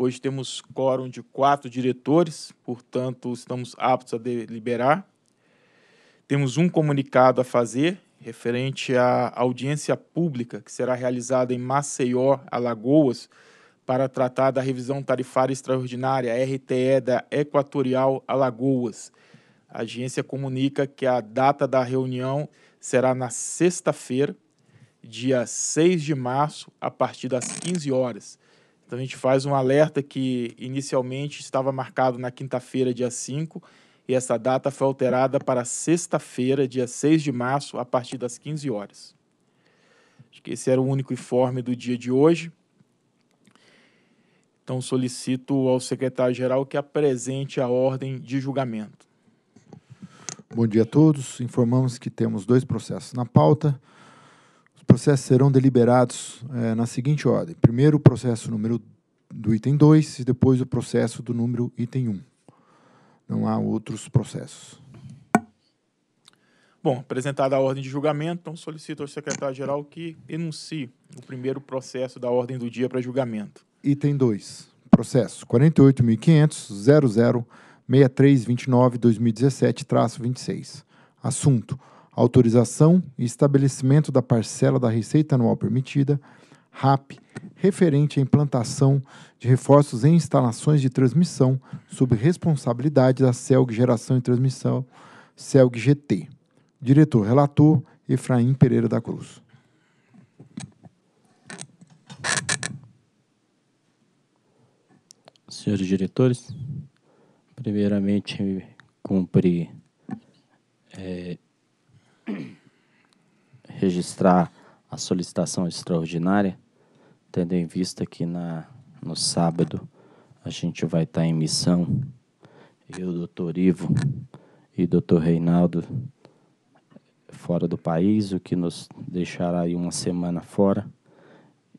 Hoje temos quórum de quatro diretores, portanto, estamos aptos a deliberar. Temos um comunicado a fazer referente à audiência pública que será realizada em Maceió, Alagoas, para tratar da revisão tarifária extraordinária RTE da Equatorial Alagoas. A agência comunica que a data da reunião será na sexta-feira, dia 6 de março, a partir das 15 horas. Então a gente faz um alerta que inicialmente estava marcado na quinta-feira, dia 5, e essa data foi alterada para sexta-feira, dia 6 de março, a partir das 15 horas. Acho que esse era o único informe do dia de hoje. Então solicito ao secretário-geral que apresente a ordem de julgamento. Bom dia a todos. Informamos que temos dois processos na pauta processos serão deliberados é, na seguinte ordem: primeiro o processo número do item 2 e depois o processo do número item 1. Um. Não há outros processos. Bom, apresentada a ordem de julgamento, então solicito ao secretário-geral que enuncie o primeiro processo da ordem do dia para julgamento. Item 2. Processo 48.500.00.6329.2017-26. Assunto autorização e estabelecimento da parcela da receita anual permitida, RAP, referente à implantação de reforços em instalações de transmissão sob responsabilidade da CELG Geração e Transmissão, CELG GT. Diretor relator Efraim Pereira da Cruz. Senhores diretores, primeiramente cumpri é, eh, registrar a solicitação extraordinária, tendo em vista que na, no sábado a gente vai estar em missão. Eu, doutor Ivo e doutor Reinaldo fora do país, o que nos deixará aí uma semana fora.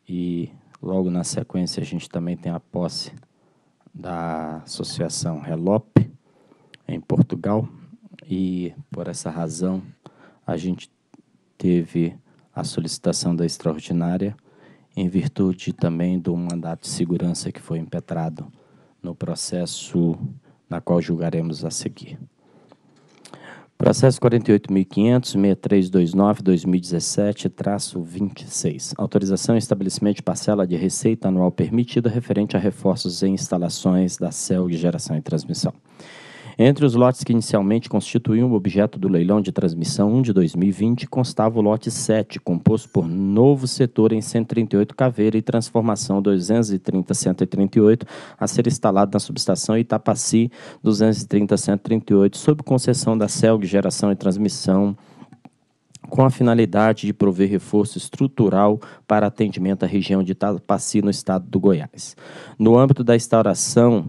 E logo na sequência a gente também tem a posse da Associação Relope, em Portugal. E por essa razão a gente teve a solicitação da extraordinária em virtude também do mandato de segurança que foi impetrado no processo na qual julgaremos a seguir. Processo 48.500.6329-2017-26. Autorização e estabelecimento de parcela de receita anual permitida referente a reforços em instalações da CEL de geração e transmissão. Entre os lotes que inicialmente constituíam o objeto do leilão de transmissão 1 de 2020, constava o lote 7, composto por novo setor em 138 Caveira e transformação 230-138, a ser instalado na subestação Itapaci 230-138, sob concessão da CELG Geração e Transmissão com a finalidade de prover reforço estrutural para atendimento à região de Itapaci, no estado do Goiás. No âmbito da instauração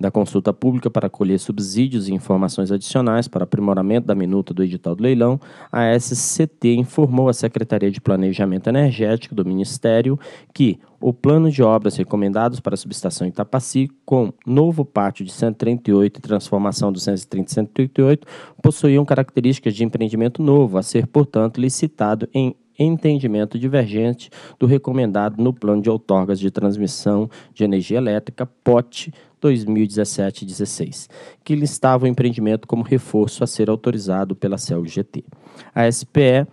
da consulta pública para colher subsídios e informações adicionais para aprimoramento da minuta do edital do leilão, a SCT informou à Secretaria de Planejamento Energético do Ministério que o plano de obras recomendados para a subestação Itapaci, com novo pátio de 138 e transformação 230-138, possuíam características de empreendimento novo, a ser, portanto, licitado em entendimento divergente do recomendado no Plano de Outorgas de Transmissão de Energia Elétrica, POT 2017-16, que listava o empreendimento como reforço a ser autorizado pela CELGT. A SPE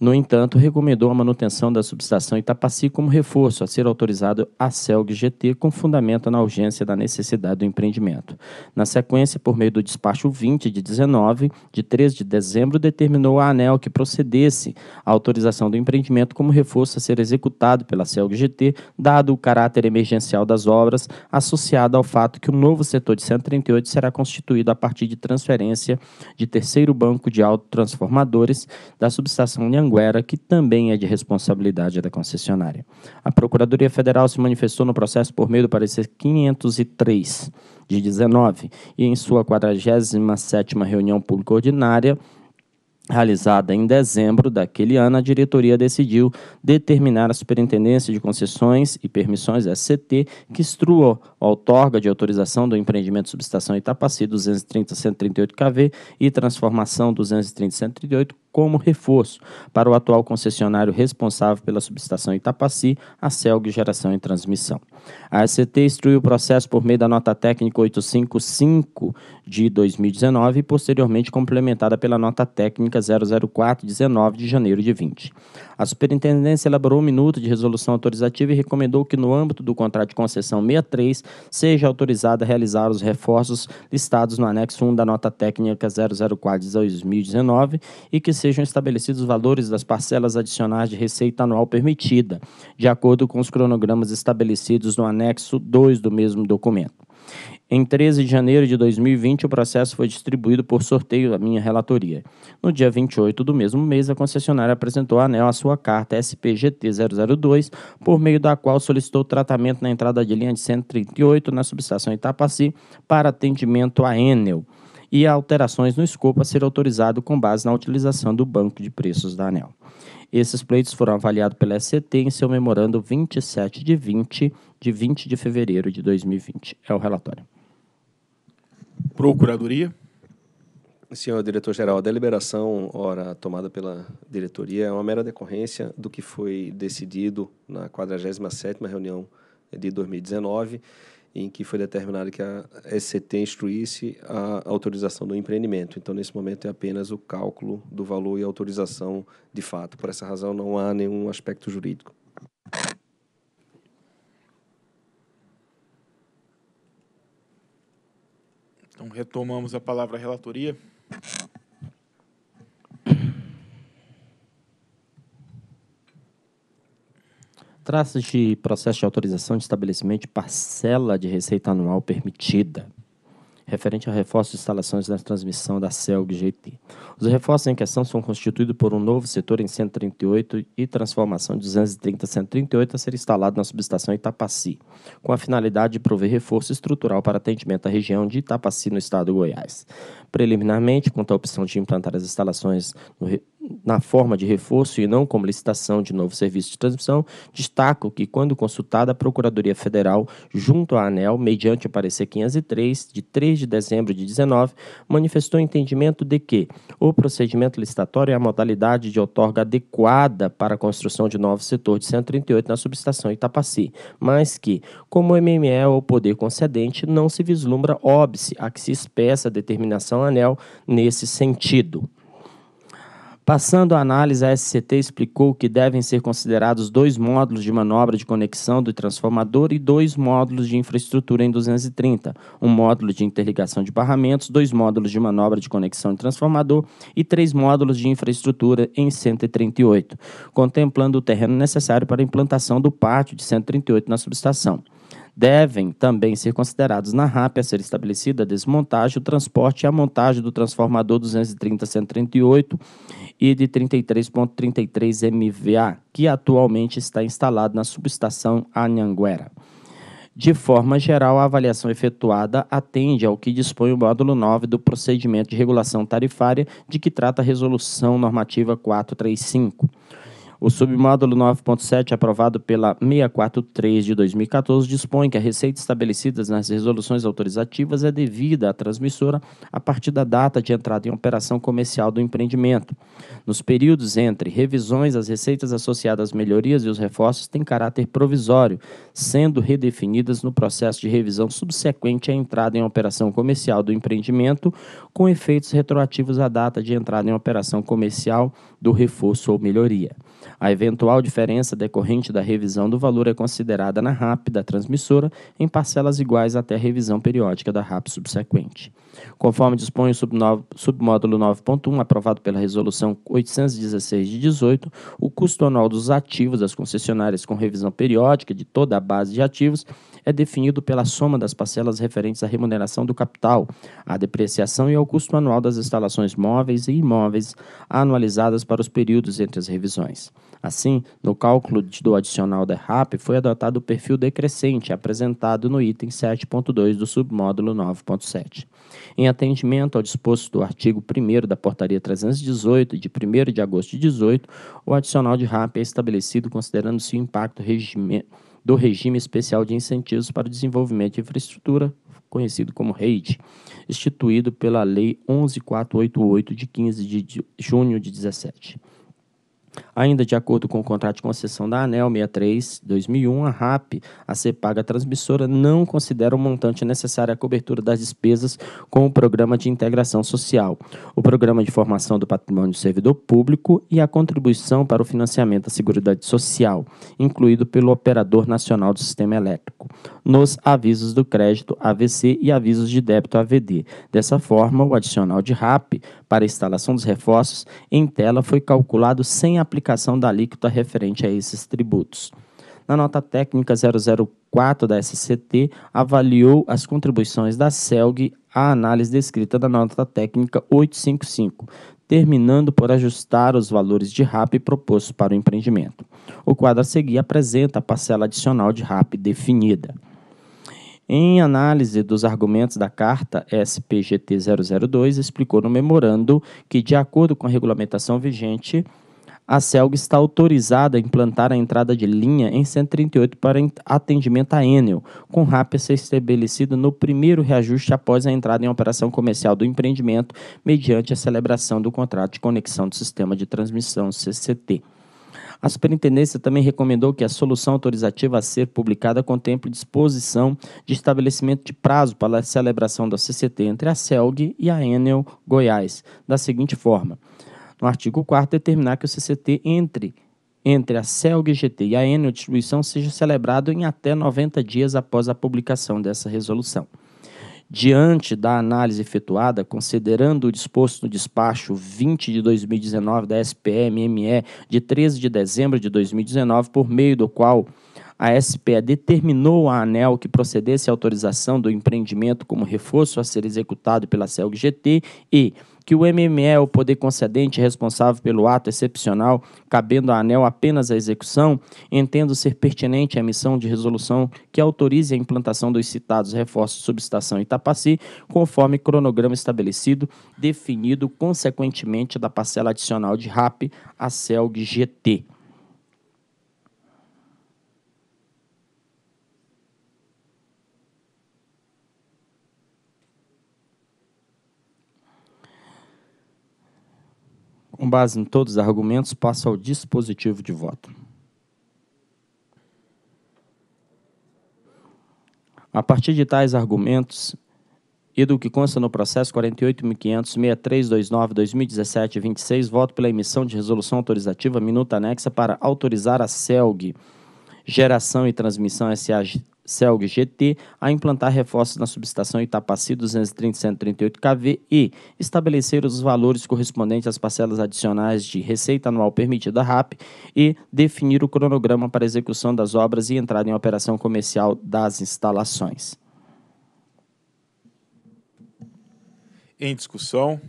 no entanto, recomendou a manutenção da subestação Itapaci como reforço a ser autorizado a CELG GT com fundamento na urgência da necessidade do empreendimento. Na sequência, por meio do despacho 20 de 19, de 3 de dezembro, determinou a ANEL que procedesse à autorização do empreendimento como reforço a ser executado pela CELG GT, dado o caráter emergencial das obras, associado ao fato que o um novo setor de 138 será constituído a partir de transferência de terceiro banco de autotransformadores da subestação Nhangu Anguera, que também é de responsabilidade da concessionária. A Procuradoria Federal se manifestou no processo por meio do parecer 503 de 19 e em sua 47ª reunião pública ordinária, realizada em dezembro daquele ano, a diretoria decidiu determinar a Superintendência de Concessões e Permissões SCT que instruou a outorga de autorização do empreendimento Subestação Itapaci 230-138 kV e transformação 230-138 como reforço para o atual concessionário responsável pela subestação Itapaci, a CELG Geração e Transmissão. A ACT instruiu o processo por meio da nota técnica 855 de 2019 e posteriormente complementada pela nota técnica 004 de 19 de janeiro de 20. A superintendência elaborou um minuto de resolução autorizativa e recomendou que no âmbito do contrato de concessão 63 seja autorizada a realizar os reforços listados no anexo 1 da nota técnica 004 de 2019 e que sejam estabelecidos os valores das parcelas adicionais de receita anual permitida, de acordo com os cronogramas estabelecidos no anexo 2 do mesmo documento. Em 13 de janeiro de 2020, o processo foi distribuído por sorteio à minha relatoria. No dia 28 do mesmo mês, a concessionária apresentou à ANEL a sua carta SPGT-002, por meio da qual solicitou tratamento na entrada de linha de 138 na subestação Itapaci para atendimento à Enel e alterações no escopo a ser autorizado com base na utilização do banco de preços da ANEL. Esses pleitos foram avaliados pela SCT em seu memorando 27 de 20, de 20 de fevereiro de 2020. É o relatório. Procuradoria. Senhor diretor-geral, a deliberação, ora tomada pela diretoria, é uma mera decorrência do que foi decidido na 47ª reunião de 2019 em que foi determinado que a SCT instruísse a autorização do empreendimento. Então, nesse momento, é apenas o cálculo do valor e autorização de fato. Por essa razão, não há nenhum aspecto jurídico. Então, retomamos a palavra à relatoria. Traços de processo de autorização de estabelecimento de parcela de receita anual permitida, referente a reforço de instalações da transmissão da CELG-GT. Os reforços em questão são constituídos por um novo setor em 138 e transformação de 230 138 a ser instalado na subestação Itapaci, com a finalidade de prover reforço estrutural para atendimento à região de Itapaci, no estado de Goiás. Preliminarmente, quanto à opção de implantar as instalações no na forma de reforço e não como licitação de novo serviço de transmissão, destaco que, quando consultada a Procuradoria Federal, junto à ANEL, mediante o parecer 503, de 3 de dezembro de 19, manifestou entendimento de que o procedimento licitatório é a modalidade de outorga adequada para a construção de novo setor de 138 na subestação Itapaci, mas que, como o MME é o poder concedente, não se vislumbra óbice a que se espessa a determinação ANEL nesse sentido. Passando a análise, a SCT explicou que devem ser considerados dois módulos de manobra de conexão do transformador e dois módulos de infraestrutura em 230, um módulo de interligação de barramentos, dois módulos de manobra de conexão de transformador e três módulos de infraestrutura em 138, contemplando o terreno necessário para a implantação do pátio de 138 na subestação devem também ser considerados na RAP a ser estabelecida a desmontagem, o transporte e a montagem do transformador 230-138 e de 33.33 MVA, que atualmente está instalado na subestação Anhanguera. De forma geral, a avaliação efetuada atende ao que dispõe o módulo 9 do procedimento de regulação tarifária de que trata a resolução normativa 435. O submódulo 9.7, aprovado pela 643 de 2014, dispõe que a receita estabelecida nas resoluções autorizativas é devida à transmissora a partir da data de entrada em operação comercial do empreendimento. Nos períodos entre revisões, as receitas associadas às melhorias e os reforços têm caráter provisório, sendo redefinidas no processo de revisão subsequente à entrada em operação comercial do empreendimento, com efeitos retroativos à data de entrada em operação comercial do reforço ou melhoria. A eventual diferença decorrente da revisão do valor é considerada na RAP da transmissora em parcelas iguais até a revisão periódica da RAP subsequente. Conforme dispõe o submódulo 9.1, aprovado pela Resolução 816 de 18, o custo anual dos ativos das concessionárias com revisão periódica de toda a base de ativos é definido pela soma das parcelas referentes à remuneração do capital, à depreciação e ao custo anual das instalações móveis e imóveis anualizadas para os períodos entre as revisões. Assim, no cálculo do adicional da RAP foi adotado o perfil decrescente apresentado no item 7.2 do submódulo 9.7. Em atendimento ao disposto do artigo 1 da Portaria 318 de 1 de agosto de 18, o adicional de RAP é estabelecido considerando-se o impacto do regime especial de incentivos para o desenvolvimento de infraestrutura, conhecido como REIT, instituído pela Lei 11488 de 15 de junho de 17. Ainda de acordo com o contrato de concessão da ANEL 63-2001, a RAP, a CEPAGA transmissora, não considera o montante necessário à cobertura das despesas com o Programa de Integração Social, o Programa de Formação do Patrimônio do Servidor Público e a contribuição para o financiamento da Seguridade Social, incluído pelo Operador Nacional do Sistema Elétrico, nos avisos do crédito AVC e avisos de débito AVD. Dessa forma, o adicional de RAP para a instalação dos reforços em tela foi calculado sem a aplicação da alíquota referente a esses tributos. Na nota técnica 004 da SCT, avaliou as contribuições da CELG à análise descrita da nota técnica 855, terminando por ajustar os valores de RAP propostos para o empreendimento. O quadro a seguir apresenta a parcela adicional de RAP definida. Em análise dos argumentos da carta SPGT 002, explicou no memorando que, de acordo com a regulamentação vigente, a CELG está autorizada a implantar a entrada de linha em 138 para atendimento a Enel, com RAP a ser estabelecida no primeiro reajuste após a entrada em operação comercial do empreendimento, mediante a celebração do contrato de conexão do sistema de transmissão CCT. A superintendência também recomendou que a solução autorizativa a ser publicada contemple disposição de estabelecimento de prazo para a celebração da CCT entre a CELG e a Enel Goiás, da seguinte forma: no artigo 4 determinar que o CCT entre entre a CELG-GT e a Enel Distribuição seja celebrado em até 90 dias após a publicação dessa resolução. Diante da análise efetuada, considerando o disposto no despacho 20 de 2019 da SPMME de 13 de dezembro de 2019, por meio do qual a SPE determinou à ANEL que procedesse à autorização do empreendimento como reforço a ser executado pela CELG-GT e, que o MME é o poder concedente responsável pelo ato excepcional, cabendo à ANEL apenas a execução, entendo ser pertinente a emissão de resolução que autorize a implantação dos citados reforços subestação Itapaci, conforme cronograma estabelecido, definido consequentemente da parcela adicional de RAP a CELG-GT. Com base em todos os argumentos, passo ao dispositivo de voto. A partir de tais argumentos e do que consta no processo 2017 26 voto pela emissão de resolução autorizativa minuta anexa para autorizar a CELG Geração e Transmissão SA CELG GT a implantar reforços na subestação Itapaci 230-138 kV e estabelecer os valores correspondentes às parcelas adicionais de receita anual permitida RAP e definir o cronograma para execução das obras e entrada em operação comercial das instalações. Em discussão.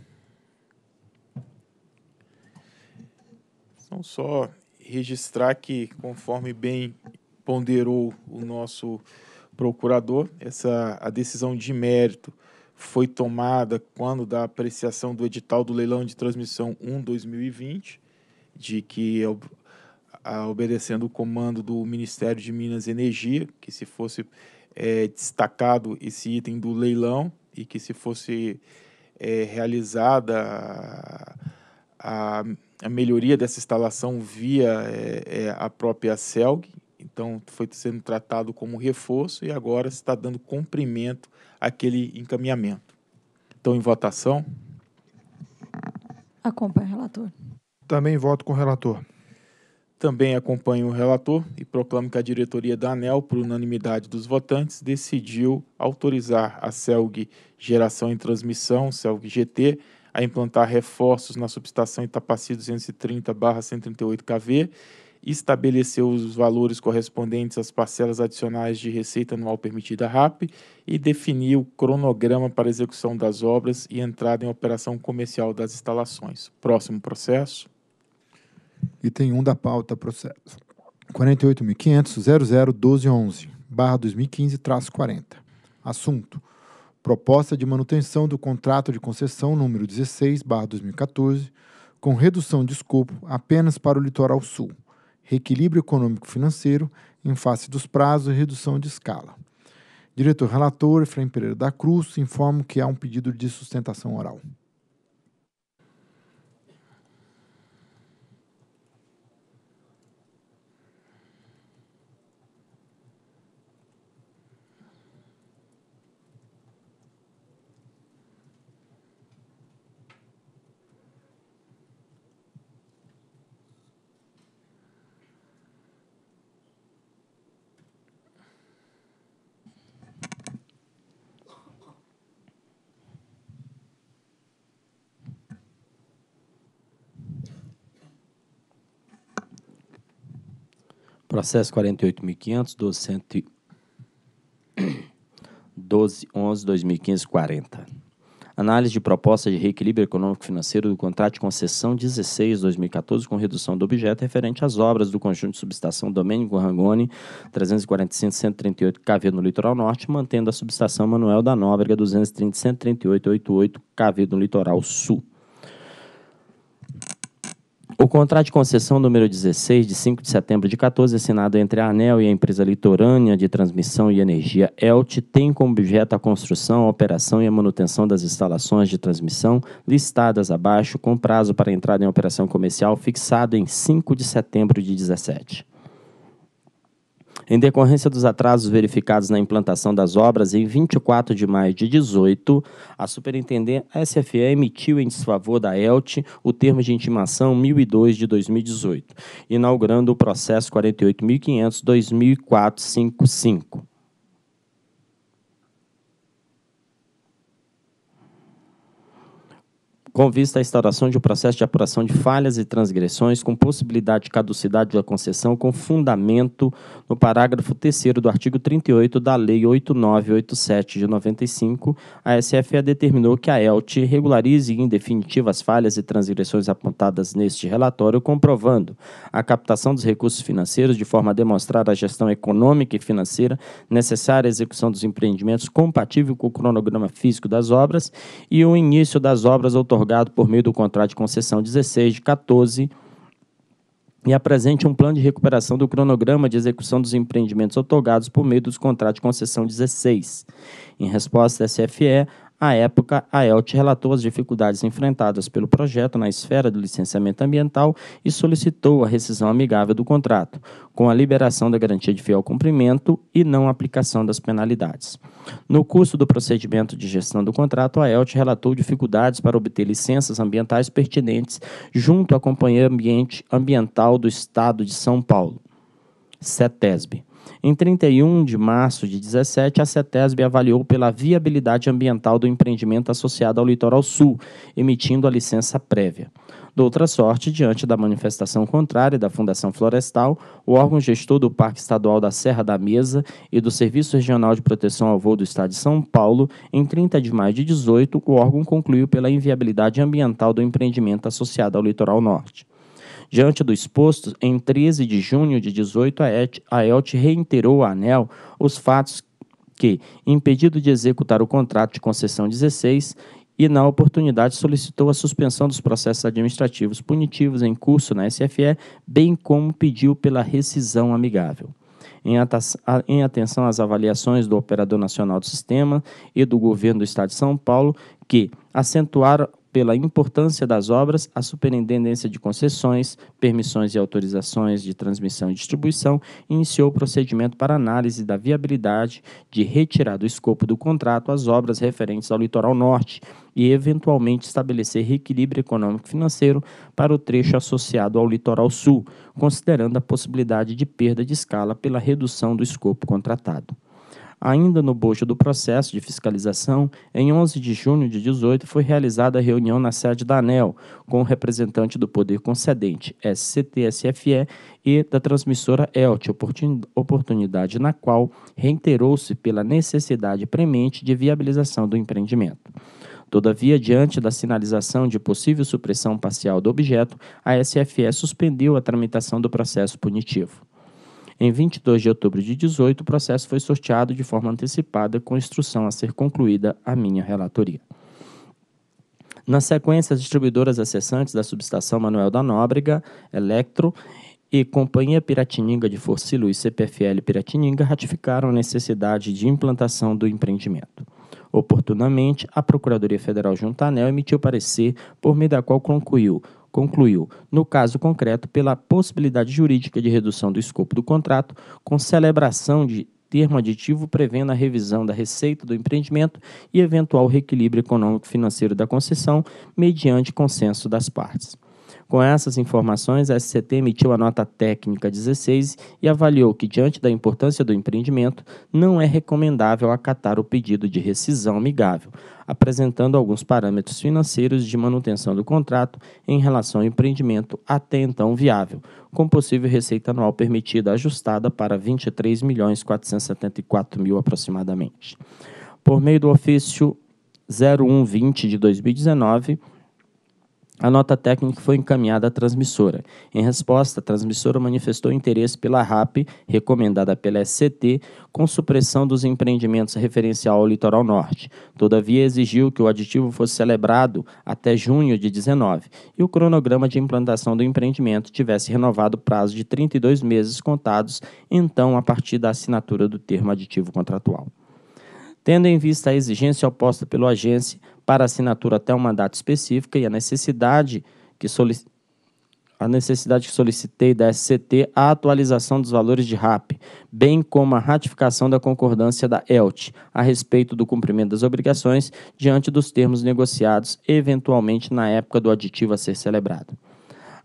Então, só registrar que, conforme bem ponderou o nosso procurador, essa a decisão de mérito foi tomada quando da apreciação do edital do leilão de transmissão 1/2020, de que é obedecendo o comando do Ministério de Minas e Energia, que se fosse é, destacado esse item do leilão e que se fosse é, realizada a, a, melhoria dessa instalação via é, é a própria CELG, então foi sendo tratado como reforço e agora se está dando cumprimento àquele encaminhamento. Então, em votação. Acompanho o relator. Também voto com o relator. Também acompanho o relator e proclamo que a diretoria da ANEL, por unanimidade dos votantes, decidiu autorizar a CELG Geração e Transmissão, CELG GT, a implantar reforços na subestação Itapaci 230-138 KV estabeleceu os valores correspondentes às parcelas adicionais de receita anual permitida RAP e definiu o cronograma para execução das obras e entrada em operação comercial das instalações. Próximo processo. Item 1 da pauta, processo 48.500.001211, barra 40. Assunto. Proposta de manutenção do contrato de concessão número 16, barra 2014, com redução de escopo apenas para o litoral sul, reequilíbrio econômico-financeiro em face dos prazos e redução de escala. Diretor relator Efraim Pereira da Cruz informa que há um pedido de sustentação oral. Processo 48.500, 40. Análise de proposta de reequilíbrio econômico-financeiro do contrato de concessão 16, 2014, com redução do objeto referente às obras do conjunto de subestação Domênico Rangoni, 345-138 KV no litoral norte, mantendo a subestação Manuel da Nóbrega, 230-138-88 KV no litoral sul. O contrato de concessão número 16, de 5 de setembro de 14, assinado entre a ANEL e a empresa litorânea de transmissão e energia ELT, tem como objeto a construção, a operação e a manutenção das instalações de transmissão listadas abaixo, com prazo para entrada em operação comercial fixado em 5 de setembro de 17. Em decorrência dos atrasos verificados na implantação das obras, em 24 de maio de 18, a superintendente SFE emitiu em desfavor da ELT o termo de intimação 1002 de 2018, inaugurando o processo 48500 2004 55 com vista à instauração de um processo de apuração de falhas e transgressões com possibilidade de caducidade da concessão com fundamento no parágrafo 3 do artigo 38 da Lei 8987 de 95, a SFE determinou que a ELT regularize em definitiva as falhas e transgressões apontadas neste relatório, comprovando a captação dos recursos financeiros de forma a demonstrar a gestão econômica e financeira necessária à execução dos empreendimentos compatível com o cronograma físico das obras e o início das obras autorizadas outorgado por meio do contrato de concessão 16 de 14 e apresente um plano de recuperação do cronograma de execução dos empreendimentos otorgados por meio dos contratos de concessão 16. Em resposta, a SFE à época, a ELT relatou as dificuldades enfrentadas pelo projeto na esfera do licenciamento ambiental e solicitou a rescisão amigável do contrato, com a liberação da garantia de fiel cumprimento e não aplicação das penalidades. No curso do procedimento de gestão do contrato, a ELT relatou dificuldades para obter licenças ambientais pertinentes junto à Companhia Ambiente Ambiental do Estado de São Paulo, CETESB em 31 de março de 17, a CETESB avaliou pela viabilidade ambiental do empreendimento associado ao Litoral Sul, emitindo a licença prévia. outra sorte, diante da manifestação contrária da Fundação Florestal, o órgão gestor do Parque Estadual da Serra da Mesa e do Serviço Regional de Proteção ao Voo do Estado de São Paulo, em 30 de maio de 18, o órgão concluiu pela inviabilidade ambiental do empreendimento associado ao Litoral Norte. Diante do exposto, em 13 de junho de 18, a ELT reiterou à ANEL os fatos que, impedido de executar o contrato de concessão 16, e, na oportunidade, solicitou a suspensão dos processos administrativos punitivos em curso na SFE, bem como pediu pela rescisão amigável. Em, em atenção às avaliações do Operador Nacional do Sistema e do Governo do Estado de São Paulo, que acentuaram pela importância das obras, a Superintendência de Concessões, Permissões e Autorizações de Transmissão e Distribuição iniciou o procedimento para análise da viabilidade de retirar do escopo do contrato as obras referentes ao litoral norte e, eventualmente, estabelecer reequilíbrio econômico-financeiro para o trecho associado ao litoral sul, considerando a possibilidade de perda de escala pela redução do escopo contratado. Ainda no bojo do processo de fiscalização, em 11 de junho de 18 foi realizada a reunião na sede da ANEL com o representante do poder concedente, SCTSFE, e da transmissora ELT, oportunidade na qual reiterou-se pela necessidade premente de viabilização do empreendimento. Todavia, diante da sinalização de possível supressão parcial do objeto, a SFE suspendeu a tramitação do processo punitivo. Em 22 de outubro de 18, o processo foi sorteado de forma antecipada com instrução a ser concluída a minha relatoria. Na sequência, as distribuidoras acessantes da subestação Manuel da Nóbrega, Electro e Companhia Piratininga de Forcilu e CPFL Piratininga ratificaram a necessidade de implantação do empreendimento. Oportunamente, a Procuradoria Federal Juntanel emitiu parecer por meio da qual concluiu concluiu, no caso concreto, pela possibilidade jurídica de redução do escopo do contrato, com celebração de termo aditivo prevendo a revisão da receita do empreendimento e eventual reequilíbrio econômico-financeiro da concessão, mediante consenso das partes. Com essas informações, a SCT emitiu a nota técnica 16 e avaliou que, diante da importância do empreendimento, não é recomendável acatar o pedido de rescisão amigável, apresentando alguns parâmetros financeiros de manutenção do contrato em relação ao empreendimento até então viável, com possível receita anual permitida ajustada para R$ 23.474.000 aproximadamente. Por meio do ofício 0120 de 2019, a nota técnica foi encaminhada à transmissora. Em resposta, a transmissora manifestou interesse pela RAP, recomendada pela SCT, com supressão dos empreendimentos referencial ao litoral norte. Todavia, exigiu que o aditivo fosse celebrado até junho de 19 e o cronograma de implantação do empreendimento tivesse renovado o prazo de 32 meses contados, então, a partir da assinatura do termo aditivo contratual. Tendo em vista a exigência oposta pelo agência, para assinatura até uma data específica e a necessidade que solicita a necessidade que solicitei da SCT a atualização dos valores de RAP, bem como a ratificação da concordância da ELT a respeito do cumprimento das obrigações diante dos termos negociados, eventualmente na época do aditivo a ser celebrado.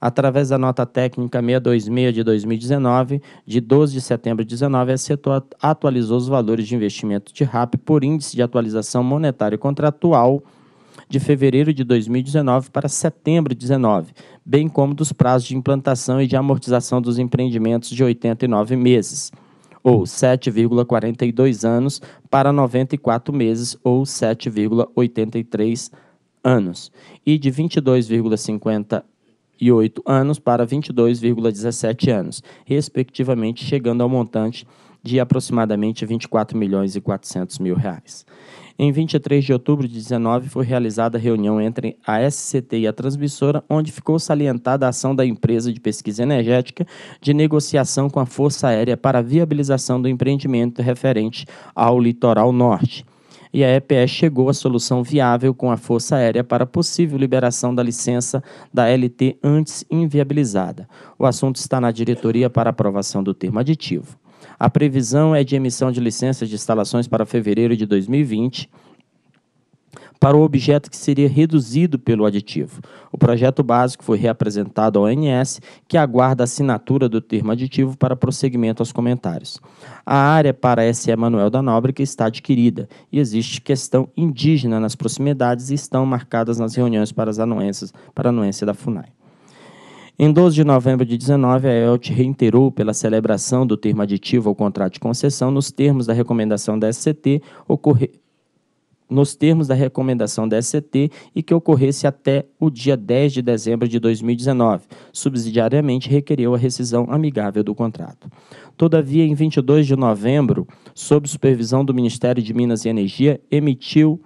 Através da nota técnica 626 de 2019, de 12 de setembro de 19, a SCT atualizou os valores de investimento de RAP por índice de atualização monetária contratual de fevereiro de 2019 para setembro de 19, bem como dos prazos de implantação e de amortização dos empreendimentos de 89 meses, ou 7,42 anos, para 94 meses, ou 7,83 anos, e de 22,50 e 8 anos para 22,17 anos, respectivamente, chegando ao montante de aproximadamente 24 milhões e 400 mil reais. Em 23 de outubro de 19 foi realizada a reunião entre a SCT e a transmissora, onde ficou salientada a ação da empresa de pesquisa energética de negociação com a Força Aérea para a viabilização do empreendimento referente ao litoral norte e a EPE chegou à solução viável com a Força Aérea para possível liberação da licença da LT antes inviabilizada. O assunto está na diretoria para aprovação do termo aditivo. A previsão é de emissão de licenças de instalações para fevereiro de 2020 para o objeto que seria reduzido pelo aditivo. O projeto básico foi reapresentado ao ANS, que aguarda a assinatura do termo aditivo para prosseguimento aos comentários. A área para SE Manuel da Nóbrega está adquirida e existe questão indígena nas proximidades e estão marcadas nas reuniões para as anuências para a anuência da FUNAI. Em 12 de novembro de 19, a ELT reiterou pela celebração do termo aditivo ao contrato de concessão nos termos da recomendação da SCT ocorrer nos termos da recomendação da SCT e que ocorresse até o dia 10 de dezembro de 2019. Subsidiariamente, requereu a rescisão amigável do contrato. Todavia, em 22 de novembro, sob supervisão do Ministério de Minas e Energia, emitiu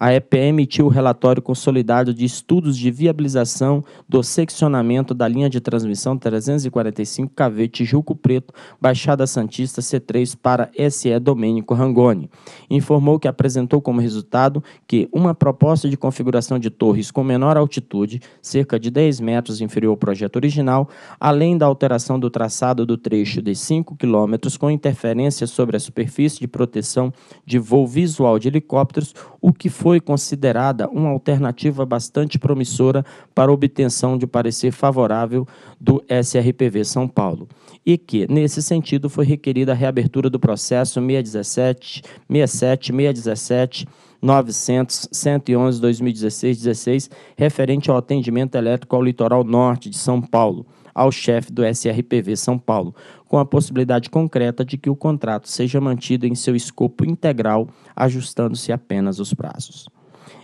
a EPE emitiu o relatório consolidado de estudos de viabilização do seccionamento da linha de transmissão 345 KV Tijuco Preto, Baixada Santista C3 para SE Domênico Rangoni. Informou que apresentou como resultado que uma proposta de configuração de torres com menor altitude, cerca de 10 metros inferior ao projeto original, além da alteração do traçado do trecho de 5 km com interferência sobre a superfície de proteção de voo visual de helicópteros, o que foi considerada uma alternativa bastante promissora para obtenção de parecer favorável do SRPV São Paulo, e que, nesse sentido, foi requerida a reabertura do processo 617, 67, 617, 900, 111, 2016, 16, referente ao atendimento elétrico ao litoral norte de São Paulo, ao chefe do SRPV São Paulo, com a possibilidade concreta de que o contrato seja mantido em seu escopo integral, ajustando-se apenas os prazos.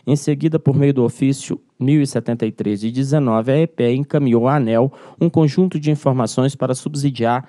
Em seguida, por meio do ofício 1073 de 19, a EPE encaminhou à ANEL um conjunto de informações para subsidiar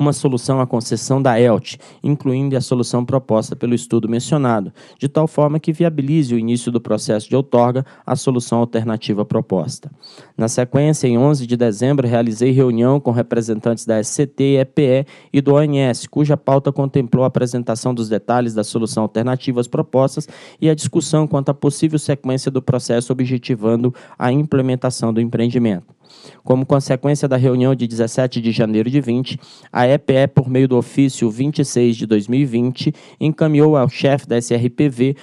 uma solução à concessão da ELT, incluindo a solução proposta pelo estudo mencionado, de tal forma que viabilize o início do processo de outorga à solução alternativa proposta. Na sequência, em 11 de dezembro, realizei reunião com representantes da SCT, EPE e do ONS, cuja pauta contemplou a apresentação dos detalhes da solução alternativa às propostas e a discussão quanto à possível sequência do processo objetivando a implementação do empreendimento. Como consequência da reunião de 17 de janeiro de 20, a EPE, por meio do ofício 26 de 2020, encaminhou ao chefe da SRPV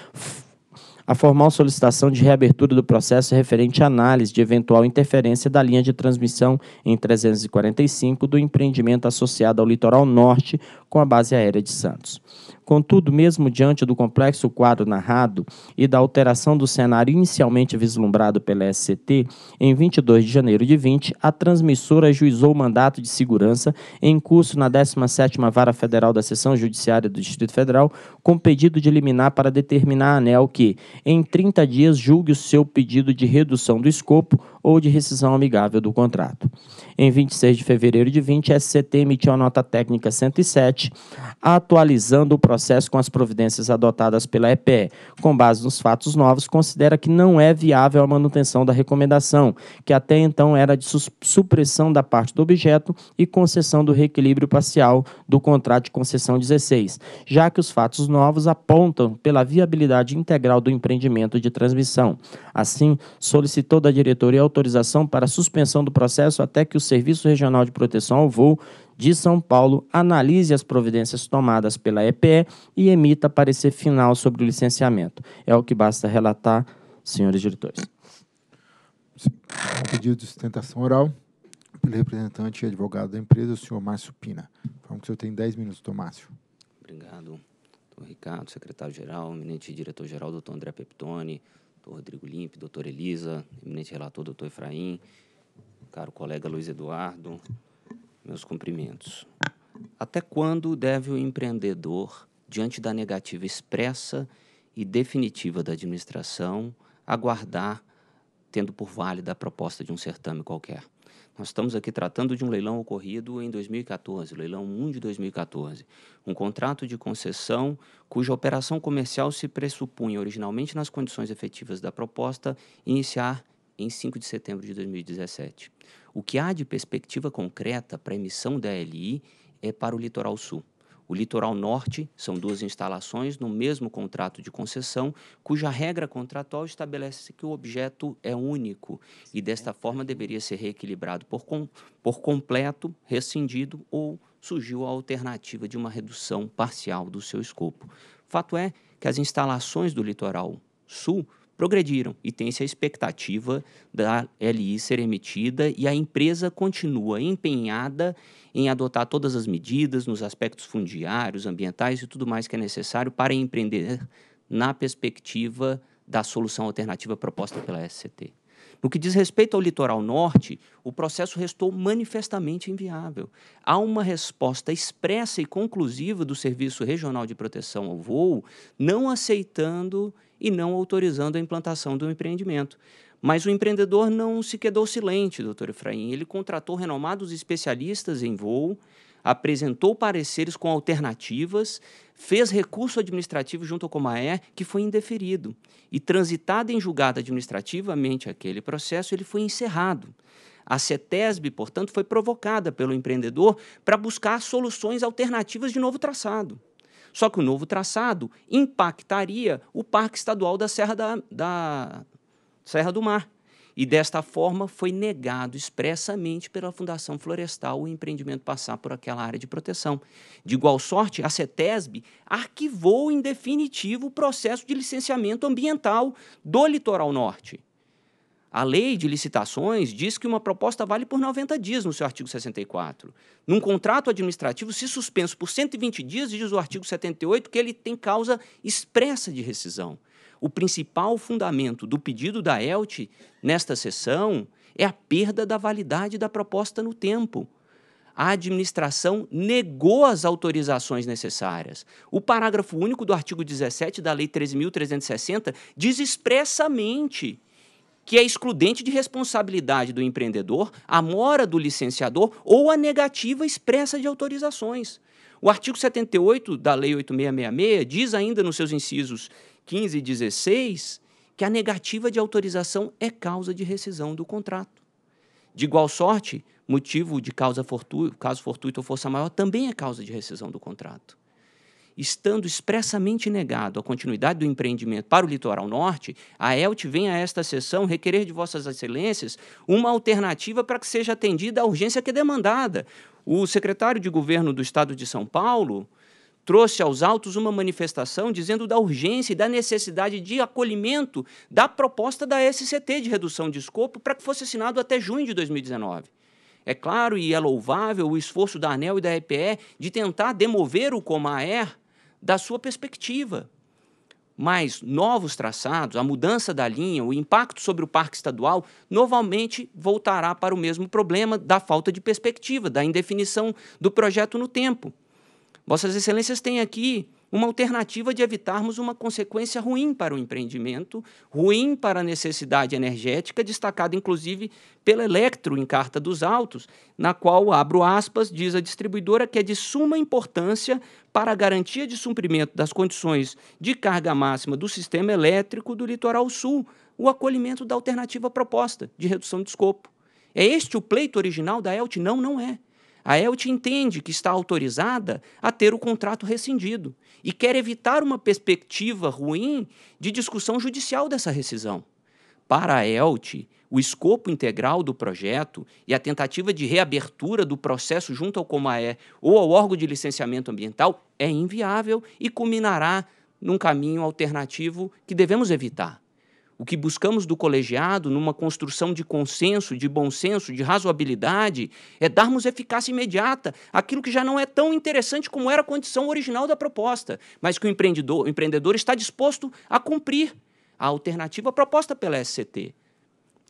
a formal solicitação de reabertura do processo referente à análise de eventual interferência da linha de transmissão em 345 do empreendimento associado ao litoral norte com a base aérea de Santos. Contudo, mesmo diante do complexo quadro narrado e da alteração do cenário inicialmente vislumbrado pela SCT, em 22 de janeiro de 20, a transmissora ajuizou o mandato de segurança em curso na 17ª Vara Federal da Seção Judiciária do Distrito Federal, com pedido de liminar para determinar a ANEL que, em 30 dias, julgue o seu pedido de redução do escopo ou de rescisão amigável do contrato. Em 26 de fevereiro de 20, a SCT emitiu a nota técnica 107, atualizando o processo com as providências adotadas pela EPE. Com base nos fatos novos, considera que não é viável a manutenção da recomendação, que até então era de supressão da parte do objeto e concessão do reequilíbrio parcial do contrato de concessão 16, já que os fatos novos apontam pela viabilidade integral do empreendimento de transmissão. Assim, solicitou da diretoria autorização para suspensão do processo até que o Serviço Regional de Proteção ao Voo de São Paulo analise as providências tomadas pela EPE e emita parecer final sobre o licenciamento. É o que basta relatar, senhores diretores. Pedido de sustentação oral pelo representante e advogado da empresa, o senhor Márcio Pina. vamos que o senhor tem 10 minutos, doutor Obrigado, doutor Ricardo, secretário-geral, eminente diretor-geral, doutor André Peptoni, doutor Rodrigo Limpe, doutor Elisa, eminente relator, doutor Efraim, caro colega Luiz Eduardo, meus cumprimentos. Até quando deve o empreendedor, diante da negativa expressa e definitiva da administração, aguardar, tendo por válida a proposta de um certame qualquer? Nós estamos aqui tratando de um leilão ocorrido em 2014, leilão 1 de 2014. Um contrato de concessão cuja operação comercial se pressupunha originalmente nas condições efetivas da proposta iniciar em 5 de setembro de 2017. O que há de perspectiva concreta para a emissão da LI é para o litoral sul. O Litoral Norte são duas instalações no mesmo contrato de concessão, cuja regra contratual estabelece que o objeto é único e, desta forma, deveria ser reequilibrado por, com, por completo, rescindido ou surgiu a alternativa de uma redução parcial do seu escopo. Fato é que as instalações do Litoral Sul progrediram e tem-se a expectativa da LI ser emitida e a empresa continua empenhada em adotar todas as medidas nos aspectos fundiários, ambientais e tudo mais que é necessário para empreender na perspectiva da solução alternativa proposta pela SCT. No que diz respeito ao litoral norte, o processo restou manifestamente inviável. Há uma resposta expressa e conclusiva do Serviço Regional de Proteção ao Voo, não aceitando e não autorizando a implantação do empreendimento. Mas o empreendedor não se quedou silente, doutor Efraim. Ele contratou renomados especialistas em voo, apresentou pareceres com alternativas, fez recurso administrativo junto ao Comaé, que foi indeferido. E transitado em julgado administrativamente aquele processo, ele foi encerrado. A CETESB, portanto, foi provocada pelo empreendedor para buscar soluções alternativas de novo traçado. Só que o novo traçado impactaria o Parque Estadual da Serra, da, da Serra do Mar, e desta forma foi negado expressamente pela Fundação Florestal o empreendimento passar por aquela área de proteção. De igual sorte, a CETESB arquivou em definitivo o processo de licenciamento ambiental do Litoral Norte. A lei de licitações diz que uma proposta vale por 90 dias, no seu artigo 64. Num contrato administrativo, se suspenso por 120 dias, diz o artigo 78 que ele tem causa expressa de rescisão o principal fundamento do pedido da ELT nesta sessão é a perda da validade da proposta no tempo. A administração negou as autorizações necessárias. O parágrafo único do artigo 17 da Lei 13.360 diz expressamente que é excludente de responsabilidade do empreendedor a mora do licenciador ou a negativa expressa de autorizações. O artigo 78 da Lei 8666 diz ainda nos seus incisos 15 e 16 que a negativa de autorização é causa de rescisão do contrato. De igual sorte, motivo de causa fortuito, caso fortuito ou força maior também é causa de rescisão do contrato. Estando expressamente negado a continuidade do empreendimento para o litoral norte, a ELT vem a esta sessão requerer de vossas excelências uma alternativa para que seja atendida a urgência que é demandada. O secretário de governo do estado de São Paulo, trouxe aos autos uma manifestação dizendo da urgência e da necessidade de acolhimento da proposta da SCT de redução de escopo para que fosse assinado até junho de 2019. É claro e é louvável o esforço da ANEL e da EPE de tentar demover o Comaer da sua perspectiva. Mas novos traçados, a mudança da linha, o impacto sobre o parque estadual, novamente voltará para o mesmo problema da falta de perspectiva, da indefinição do projeto no tempo. Vossas Excelências têm aqui uma alternativa de evitarmos uma consequência ruim para o empreendimento, ruim para a necessidade energética, destacada inclusive pela Electro em Carta dos Autos, na qual, abro aspas, diz a distribuidora que é de suma importância para a garantia de suprimento das condições de carga máxima do sistema elétrico do litoral sul, o acolhimento da alternativa proposta de redução de escopo. É este o pleito original da ELT? Não, não é. A ELT entende que está autorizada a ter o contrato rescindido e quer evitar uma perspectiva ruim de discussão judicial dessa rescisão. Para a ELT, o escopo integral do projeto e a tentativa de reabertura do processo junto ao Comaé ou ao órgão de licenciamento ambiental é inviável e culminará num caminho alternativo que devemos evitar o que buscamos do colegiado, numa construção de consenso, de bom senso, de razoabilidade, é darmos eficácia imediata aquilo que já não é tão interessante como era a condição original da proposta, mas que o empreendedor, o empreendedor está disposto a cumprir a alternativa proposta pela SCT.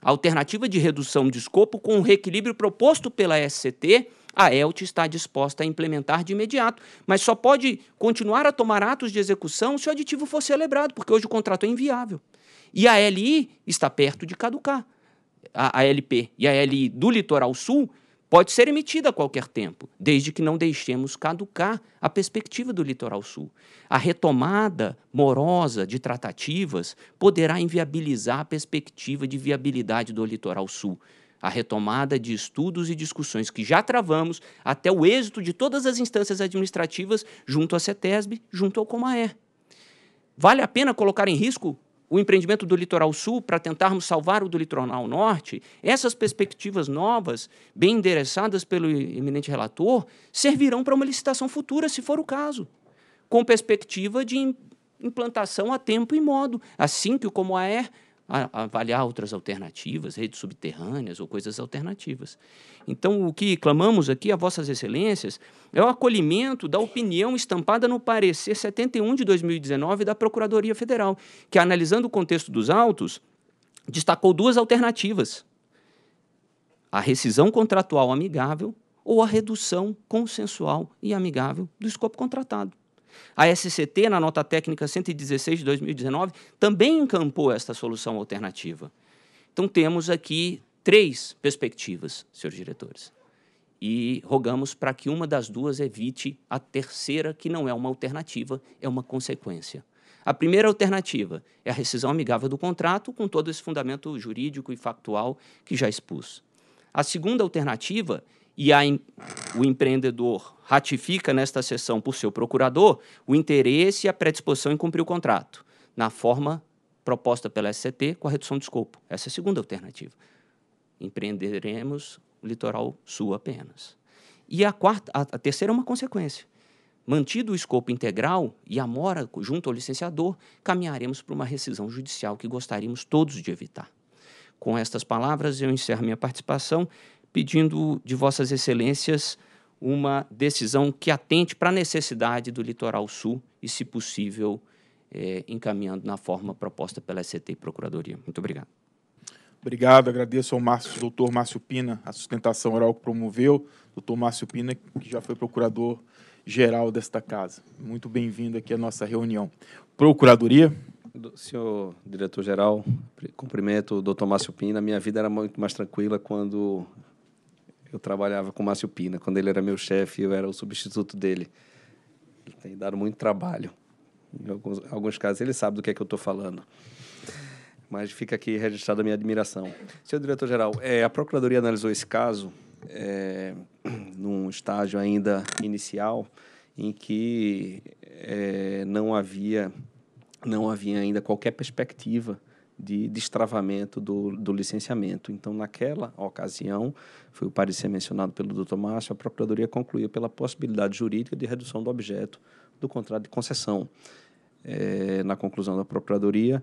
A alternativa de redução de escopo com o reequilíbrio proposto pela SCT, a ELT está disposta a implementar de imediato, mas só pode continuar a tomar atos de execução se o aditivo for celebrado, porque hoje o contrato é inviável. E a LI está perto de caducar. A, a LP e a LI do Litoral Sul pode ser emitida a qualquer tempo, desde que não deixemos caducar a perspectiva do Litoral Sul. A retomada morosa de tratativas poderá inviabilizar a perspectiva de viabilidade do Litoral Sul. A retomada de estudos e discussões que já travamos até o êxito de todas as instâncias administrativas junto à CETESB, junto ao Comaé. Vale a pena colocar em risco o empreendimento do litoral sul para tentarmos salvar o do litoral norte, essas perspectivas novas, bem endereçadas pelo eminente relator, servirão para uma licitação futura, se for o caso, com perspectiva de implantação a tempo e modo, assim que o Comoaer avaliar outras alternativas, redes subterrâneas ou coisas alternativas. Então, o que clamamos aqui a Vossas Excelências é o acolhimento da opinião estampada no parecer 71 de 2019 da Procuradoria Federal, que, analisando o contexto dos autos, destacou duas alternativas: a rescisão contratual amigável ou a redução consensual e amigável do escopo contratado. A SCT, na nota técnica 116 de 2019, também encampou esta solução alternativa. Então, temos aqui três perspectivas, senhores diretores. E rogamos para que uma das duas evite a terceira, que não é uma alternativa, é uma consequência. A primeira alternativa é a rescisão amigável do contrato, com todo esse fundamento jurídico e factual que já expus. A segunda alternativa e a, o empreendedor ratifica nesta sessão por seu procurador o interesse e a predisposição em cumprir o contrato, na forma proposta pela SCT com a redução de escopo. Essa é a segunda alternativa. Empreenderemos o litoral sul apenas. E a, quarta, a, a terceira é uma consequência. Mantido o escopo integral e a mora junto ao licenciador, caminharemos para uma rescisão judicial que gostaríamos todos de evitar. Com estas palavras, eu encerro minha participação pedindo de Vossas Excelências uma decisão que atente para a necessidade do litoral sul e, se possível, é, encaminhando na forma proposta pela SCT e Procuradoria. Muito obrigado. Obrigado, agradeço ao Márcio, doutor Márcio Pina, a sustentação oral que promoveu, doutor Márcio Pina, que já foi procurador-geral desta casa. Muito bem-vindo aqui à nossa reunião. Procuradoria. Senhor diretor-geral, cumprimento o doutor Márcio Pina. Minha vida era muito mais tranquila quando eu trabalhava com o Márcio Pina. Quando ele era meu chefe, eu era o substituto dele. Ele tem dado muito trabalho. Em alguns, alguns casos, ele sabe do que é que eu estou falando. Mas fica aqui registrada a minha admiração. Senhor diretor-geral, é, a Procuradoria analisou esse caso é, num estágio ainda inicial em que é, não havia não havia ainda qualquer perspectiva de destravamento do, do licenciamento. Então, naquela ocasião, foi o parecer mencionado pelo doutor Márcio, a Procuradoria concluiu pela possibilidade jurídica de redução do objeto do contrato de concessão. É, na conclusão da Procuradoria,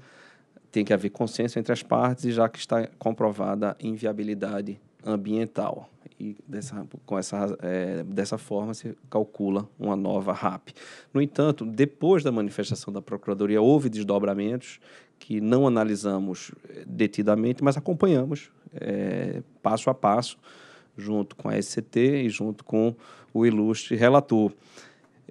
tem que haver consenso entre as partes, já que está comprovada a inviabilidade ambiental. E dessa, com essa, é, dessa forma se calcula uma nova RAP. No entanto, depois da manifestação da Procuradoria, houve desdobramentos que não analisamos eh, detidamente, mas acompanhamos é, passo a passo, junto com a SCT e junto com o ilustre relator,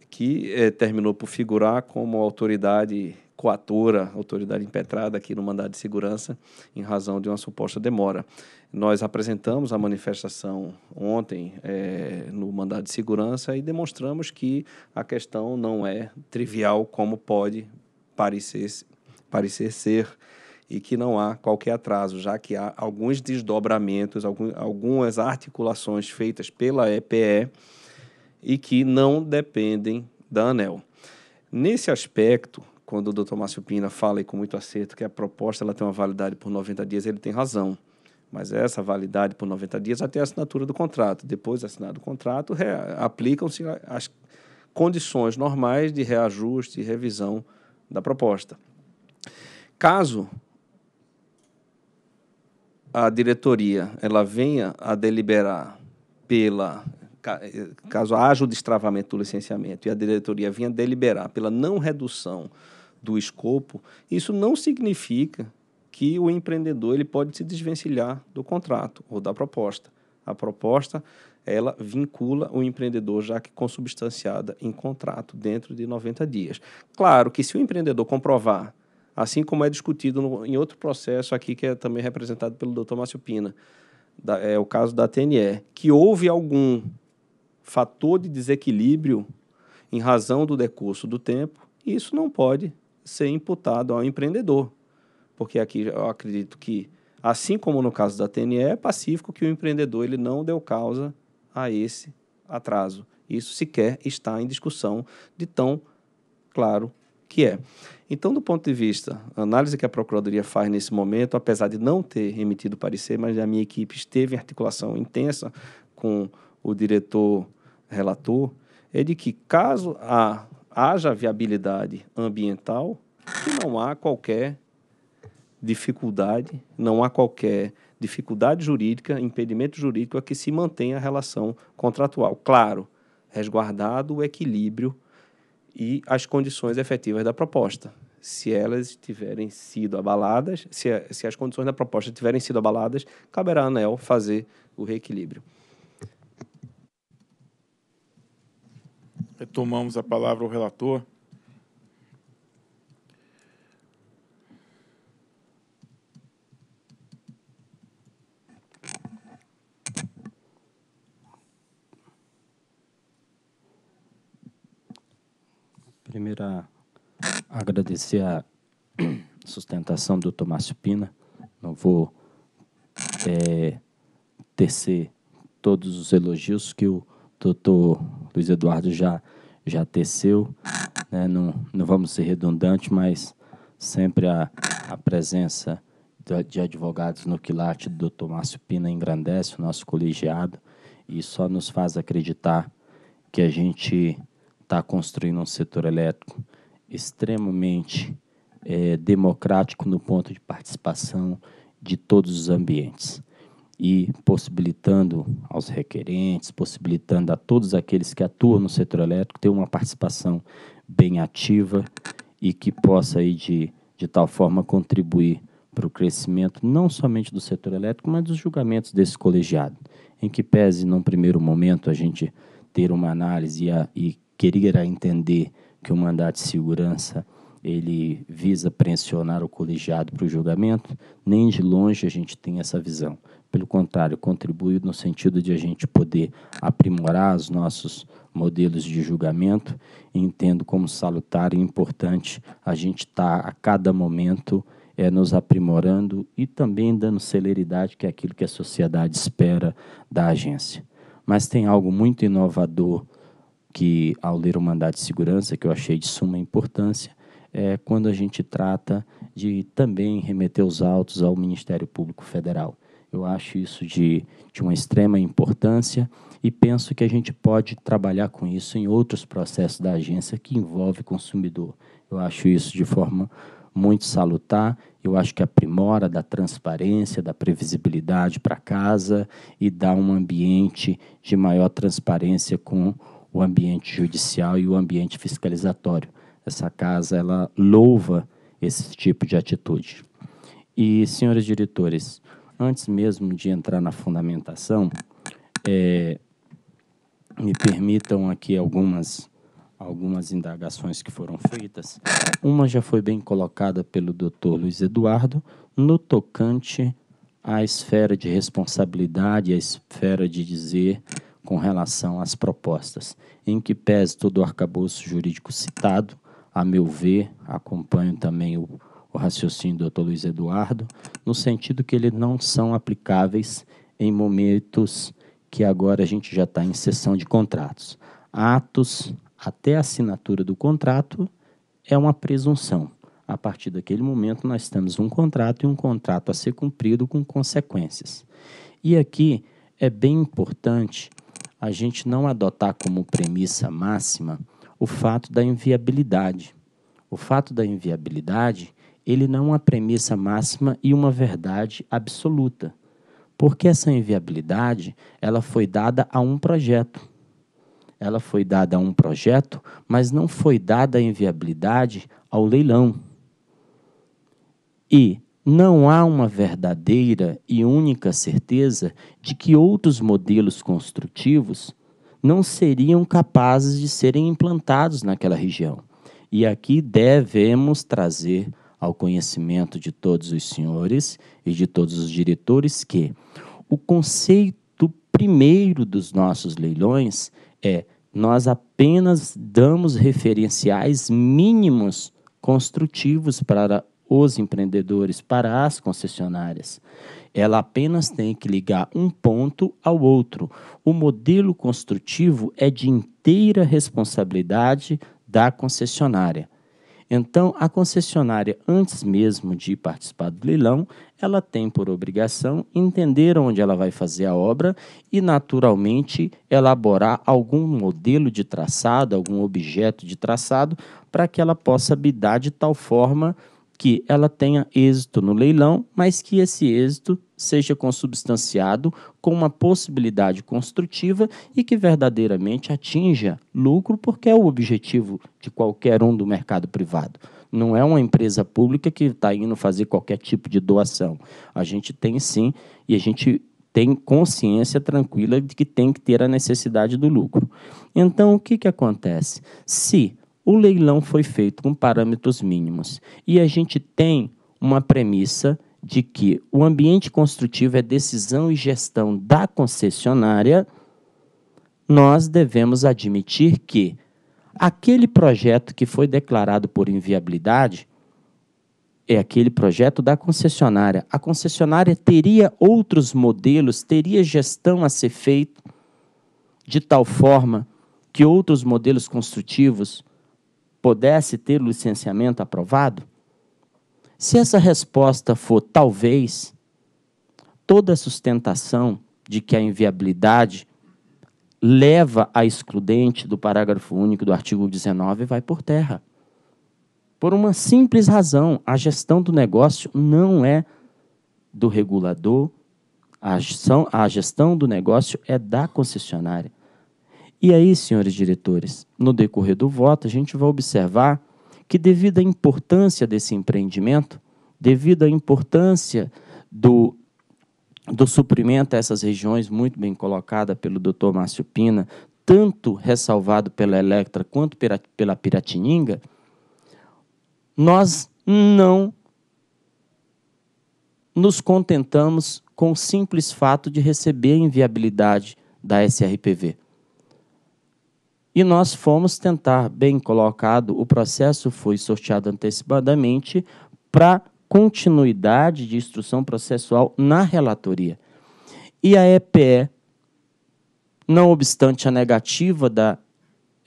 que é, terminou por figurar como autoridade coatora, autoridade impetrada aqui no mandado de segurança, em razão de uma suposta demora. Nós apresentamos a manifestação ontem é, no mandado de segurança e demonstramos que a questão não é trivial como pode parecer parecer ser e que não há qualquer atraso, já que há alguns desdobramentos, algumas articulações feitas pela EPE e que não dependem da ANEL. Nesse aspecto, quando o Dr. Márcio Pina fala e com muito acerto que a proposta ela tem uma validade por 90 dias, ele tem razão. Mas essa validade por 90 dias até a assinatura do contrato. Depois de assinado o contrato, aplicam-se as condições normais de reajuste e revisão da proposta. Caso a diretoria ela venha a deliberar pela eh, caso haja o destravamento do licenciamento e a diretoria venha a deliberar pela não redução do escopo, isso não significa que o empreendedor ele pode se desvencilhar do contrato ou da proposta. A proposta ela vincula o empreendedor já que consubstanciada em contrato dentro de 90 dias. Claro que se o empreendedor comprovar assim como é discutido no, em outro processo aqui que é também representado pelo Dr. Márcio Pina, da, é o caso da TNE, que houve algum fator de desequilíbrio em razão do decurso do tempo, isso não pode ser imputado ao empreendedor, porque aqui eu acredito que assim como no caso da TNE, é pacífico que o empreendedor ele não deu causa a esse atraso. Isso sequer está em discussão de tão claro que é. Então, do ponto de vista, a análise que a Procuradoria faz nesse momento, apesar de não ter emitido parecer, mas a minha equipe esteve em articulação intensa com o diretor relator, é de que caso haja viabilidade ambiental, não há qualquer dificuldade, não há qualquer dificuldade jurídica, impedimento jurídico a que se mantenha a relação contratual. Claro, resguardado o equilíbrio e as condições efetivas da proposta. Se elas tiverem sido abaladas, se, se as condições da proposta tiverem sido abaladas, caberá à ANEL fazer o reequilíbrio. Retomamos a palavra ao relator. Primeiro, agradecer a sustentação do Tomás Pina. Não vou é, tecer todos os elogios que o doutor Luiz Eduardo já, já teceu. Né? Não, não vamos ser redundantes, mas sempre a, a presença de, de advogados no quilate do doutor Márcio Pina engrandece o nosso colegiado e só nos faz acreditar que a gente está construindo um setor elétrico extremamente é, democrático no ponto de participação de todos os ambientes e possibilitando aos requerentes, possibilitando a todos aqueles que atuam no setor elétrico ter uma participação bem ativa e que possa aí de, de tal forma contribuir para o crescimento não somente do setor elétrico, mas dos julgamentos desse colegiado, em que pese num primeiro momento a gente ter uma análise e, a, e querer entender que o mandato de segurança ele visa pressionar o colegiado para o julgamento, nem de longe a gente tem essa visão. Pelo contrário, contribui no sentido de a gente poder aprimorar os nossos modelos de julgamento. Entendo como salutar e é importante a gente estar tá, a cada momento é, nos aprimorando e também dando celeridade, que é aquilo que a sociedade espera da agência. Mas tem algo muito inovador que ao ler o mandato de segurança, que eu achei de suma importância, é quando a gente trata de também remeter os autos ao Ministério Público Federal. Eu acho isso de, de uma extrema importância e penso que a gente pode trabalhar com isso em outros processos da agência que envolve consumidor. Eu acho isso de forma muito salutar. Eu acho que aprimora da transparência, da previsibilidade para casa e dá um ambiente de maior transparência com o ambiente judicial e o ambiente fiscalizatório. Essa casa ela louva esse tipo de atitude. E, senhores diretores, antes mesmo de entrar na fundamentação, é, me permitam aqui algumas, algumas indagações que foram feitas. Uma já foi bem colocada pelo doutor Luiz Eduardo no tocante à esfera de responsabilidade, à esfera de dizer com relação às propostas, em que pese todo o arcabouço jurídico citado, a meu ver, acompanho também o, o raciocínio do Dr. Luiz Eduardo, no sentido que eles não são aplicáveis em momentos que agora a gente já está em sessão de contratos. Atos até a assinatura do contrato é uma presunção. A partir daquele momento, nós temos um contrato e um contrato a ser cumprido com consequências. E aqui é bem importante a gente não adotar como premissa máxima o fato da inviabilidade. O fato da inviabilidade, ele não é uma premissa máxima e uma verdade absoluta. Porque essa inviabilidade, ela foi dada a um projeto. Ela foi dada a um projeto, mas não foi dada a inviabilidade ao leilão. E não há uma verdadeira e única certeza de que outros modelos construtivos não seriam capazes de serem implantados naquela região. E aqui devemos trazer ao conhecimento de todos os senhores e de todos os diretores que o conceito primeiro dos nossos leilões é nós apenas damos referenciais mínimos construtivos para os empreendedores para as concessionárias. Ela apenas tem que ligar um ponto ao outro. O modelo construtivo é de inteira responsabilidade da concessionária. Então, a concessionária, antes mesmo de participar do leilão, ela tem por obrigação entender onde ela vai fazer a obra e, naturalmente, elaborar algum modelo de traçado, algum objeto de traçado, para que ela possa bidar de tal forma que ela tenha êxito no leilão, mas que esse êxito seja consubstanciado com uma possibilidade construtiva e que verdadeiramente atinja lucro, porque é o objetivo de qualquer um do mercado privado. Não é uma empresa pública que está indo fazer qualquer tipo de doação. A gente tem sim e a gente tem consciência tranquila de que tem que ter a necessidade do lucro. Então, o que, que acontece? Se o leilão foi feito com parâmetros mínimos e a gente tem uma premissa de que o ambiente construtivo é decisão e gestão da concessionária. Nós devemos admitir que aquele projeto que foi declarado por inviabilidade é aquele projeto da concessionária. A concessionária teria outros modelos, teria gestão a ser feita de tal forma que outros modelos construtivos pudesse ter o licenciamento aprovado? Se essa resposta for talvez, toda a sustentação de que a inviabilidade leva a excludente do parágrafo único do artigo 19 vai por terra. Por uma simples razão, a gestão do negócio não é do regulador, a gestão, a gestão do negócio é da concessionária. E aí, senhores diretores, no decorrer do voto, a gente vai observar que, devido à importância desse empreendimento, devido à importância do, do suprimento a essas regiões, muito bem colocada pelo doutor Márcio Pina, tanto ressalvado pela Electra quanto pela, pela Piratininga, nós não nos contentamos com o simples fato de receber a inviabilidade da SRPV. E nós fomos tentar, bem colocado, o processo foi sorteado antecipadamente para continuidade de instrução processual na relatoria. E a EPE, não obstante a negativa da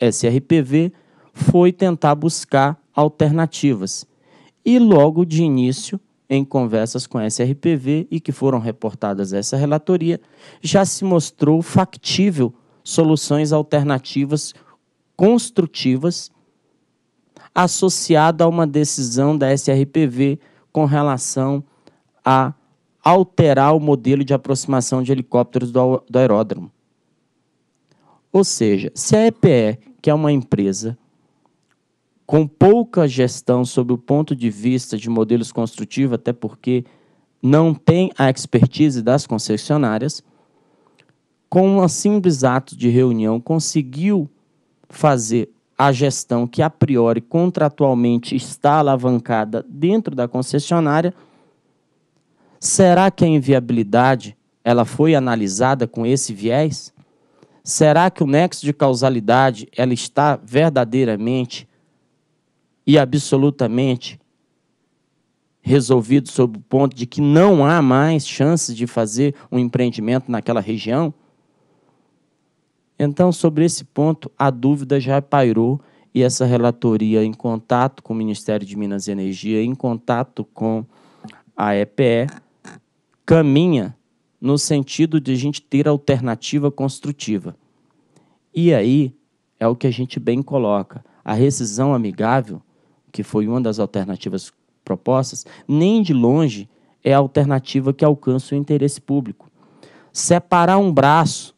SRPV, foi tentar buscar alternativas. E logo de início, em conversas com a SRPV e que foram reportadas a essa relatoria, já se mostrou factível soluções alternativas construtivas associada a uma decisão da SRPV com relação a alterar o modelo de aproximação de helicópteros do, do aeródromo. Ou seja, se a EPE, que é uma empresa com pouca gestão sob o ponto de vista de modelos construtivos, até porque não tem a expertise das concessionárias, com um simples ato de reunião, conseguiu fazer a gestão que a priori contratualmente está alavancada dentro da concessionária, será que a inviabilidade ela foi analisada com esse viés? Será que o nexo de causalidade ela está verdadeiramente e absolutamente resolvido sob o ponto de que não há mais chances de fazer um empreendimento naquela região? Então, sobre esse ponto, a dúvida já pairou e essa relatoria, em contato com o Ministério de Minas e Energia, em contato com a EPE, caminha no sentido de a gente ter alternativa construtiva. E aí é o que a gente bem coloca. A rescisão amigável, que foi uma das alternativas propostas, nem de longe é a alternativa que alcança o interesse público. Separar um braço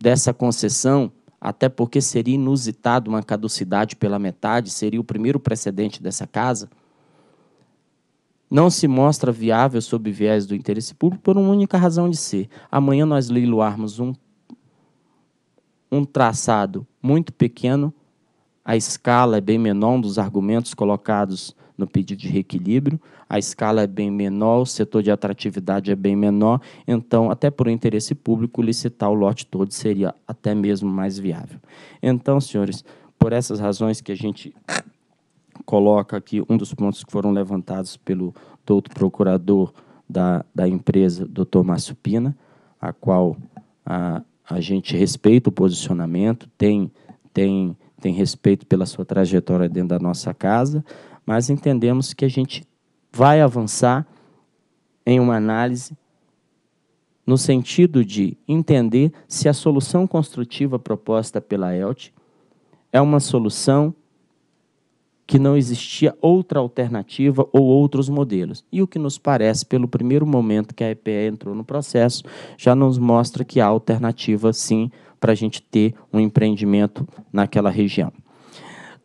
dessa concessão, até porque seria inusitado uma caducidade pela metade, seria o primeiro precedente dessa casa, não se mostra viável sob viés do interesse público por uma única razão de ser. Amanhã nós leiloarmos um, um traçado muito pequeno, a escala é bem menor, um dos argumentos colocados no pedido de reequilíbrio, a escala é bem menor, o setor de atratividade é bem menor, então, até por interesse público, licitar o lote todo seria até mesmo mais viável. Então, senhores, por essas razões que a gente coloca aqui um dos pontos que foram levantados pelo doutor procurador da, da empresa, doutor Márcio Pina, a qual a, a gente respeita o posicionamento, tem, tem, tem respeito pela sua trajetória dentro da nossa casa, mas entendemos que a gente vai avançar em uma análise no sentido de entender se a solução construtiva proposta pela ELT é uma solução que não existia outra alternativa ou outros modelos. E o que nos parece, pelo primeiro momento que a EPE entrou no processo, já nos mostra que há alternativa, sim, para a gente ter um empreendimento naquela região.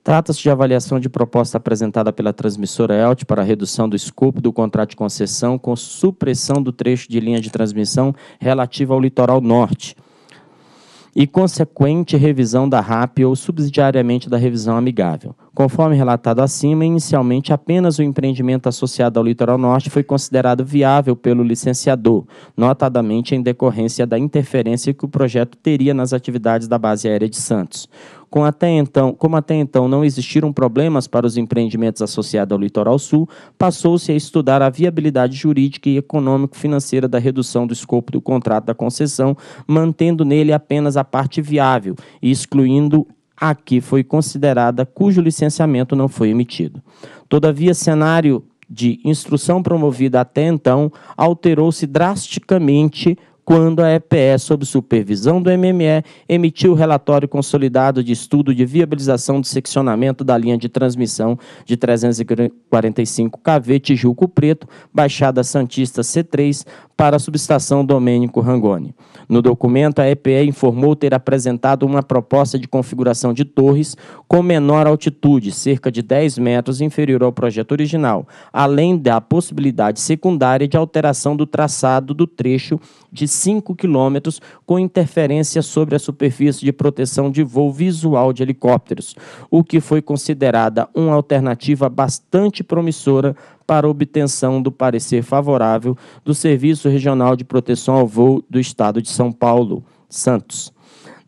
Trata-se de avaliação de proposta apresentada pela transmissora ELT para redução do escopo do contrato de concessão com supressão do trecho de linha de transmissão relativa ao litoral norte e consequente revisão da RAP ou subsidiariamente da revisão amigável. Conforme relatado acima, inicialmente apenas o empreendimento associado ao litoral norte foi considerado viável pelo licenciador, notadamente em decorrência da interferência que o projeto teria nas atividades da base aérea de Santos. Com até então, como até então não existiram problemas para os empreendimentos associados ao litoral sul, passou-se a estudar a viabilidade jurídica e econômico-financeira da redução do escopo do contrato da concessão, mantendo nele apenas a parte viável e excluindo a que foi considerada cujo licenciamento não foi emitido. Todavia, cenário de instrução promovida até então alterou-se drasticamente quando a EPE, sob supervisão do MME, emitiu o relatório consolidado de estudo de viabilização do seccionamento da linha de transmissão de 345 kV Tijuco Preto, Baixada Santista C3, para a subestação Domênico Rangoni. No documento, a EPE informou ter apresentado uma proposta de configuração de torres com menor altitude, cerca de 10 metros inferior ao projeto original, além da possibilidade secundária de alteração do traçado do trecho de 5 quilômetros com interferência sobre a superfície de proteção de voo visual de helicópteros, o que foi considerada uma alternativa bastante promissora para obtenção do parecer favorável do Serviço Regional de Proteção ao Voo do Estado de São Paulo, Santos.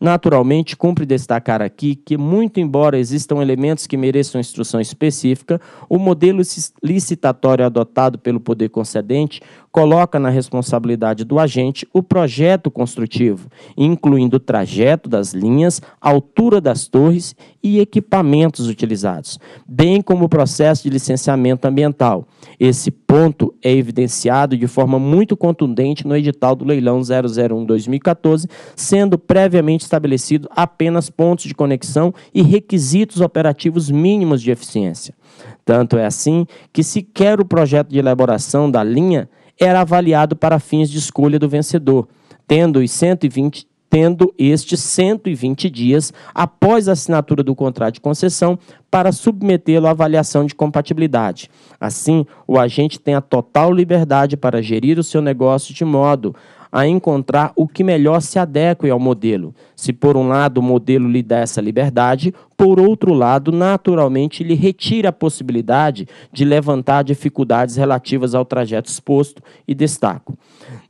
Naturalmente, cumpre destacar aqui que, muito embora existam elementos que mereçam instrução específica, o modelo licitatório adotado pelo poder concedente coloca na responsabilidade do agente o projeto construtivo, incluindo o trajeto das linhas, altura das torres e equipamentos utilizados, bem como o processo de licenciamento ambiental. Esse ponto é evidenciado de forma muito contundente no edital do leilão 001-2014, sendo previamente estabelecido apenas pontos de conexão e requisitos operativos mínimos de eficiência. Tanto é assim que sequer o projeto de elaboração da linha era avaliado para fins de escolha do vencedor, tendo os 120 tendo estes 120 dias após a assinatura do contrato de concessão para submetê-lo à avaliação de compatibilidade. Assim, o agente tem a total liberdade para gerir o seu negócio de modo a encontrar o que melhor se adeque ao modelo. Se por um lado o modelo lhe dá essa liberdade, por outro lado, naturalmente lhe retira a possibilidade de levantar dificuldades relativas ao trajeto exposto e destaco.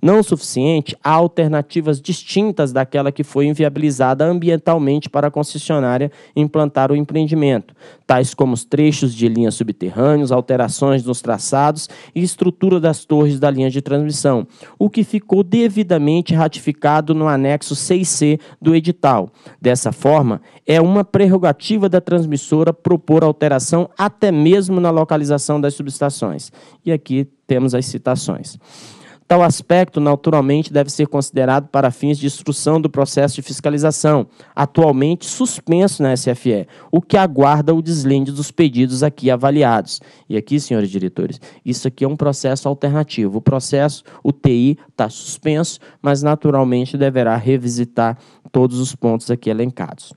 Não o suficiente, há alternativas distintas daquela que foi inviabilizada ambientalmente para a concessionária implantar o empreendimento, tais como os trechos de linhas subterrâneas, alterações nos traçados e estrutura das torres da linha de transmissão, o que ficou devidamente ratificado no anexo 6C do edital. Dessa forma, é uma prerrogativa da transmissora propor alteração até mesmo na localização das subestações. E aqui temos as citações. Tal aspecto, naturalmente, deve ser considerado para fins de instrução do processo de fiscalização, atualmente suspenso na SFE, o que aguarda o deslinde dos pedidos aqui avaliados. E aqui, senhores diretores, isso aqui é um processo alternativo. O processo, o TI, está suspenso, mas naturalmente deverá revisitar todos os pontos aqui elencados.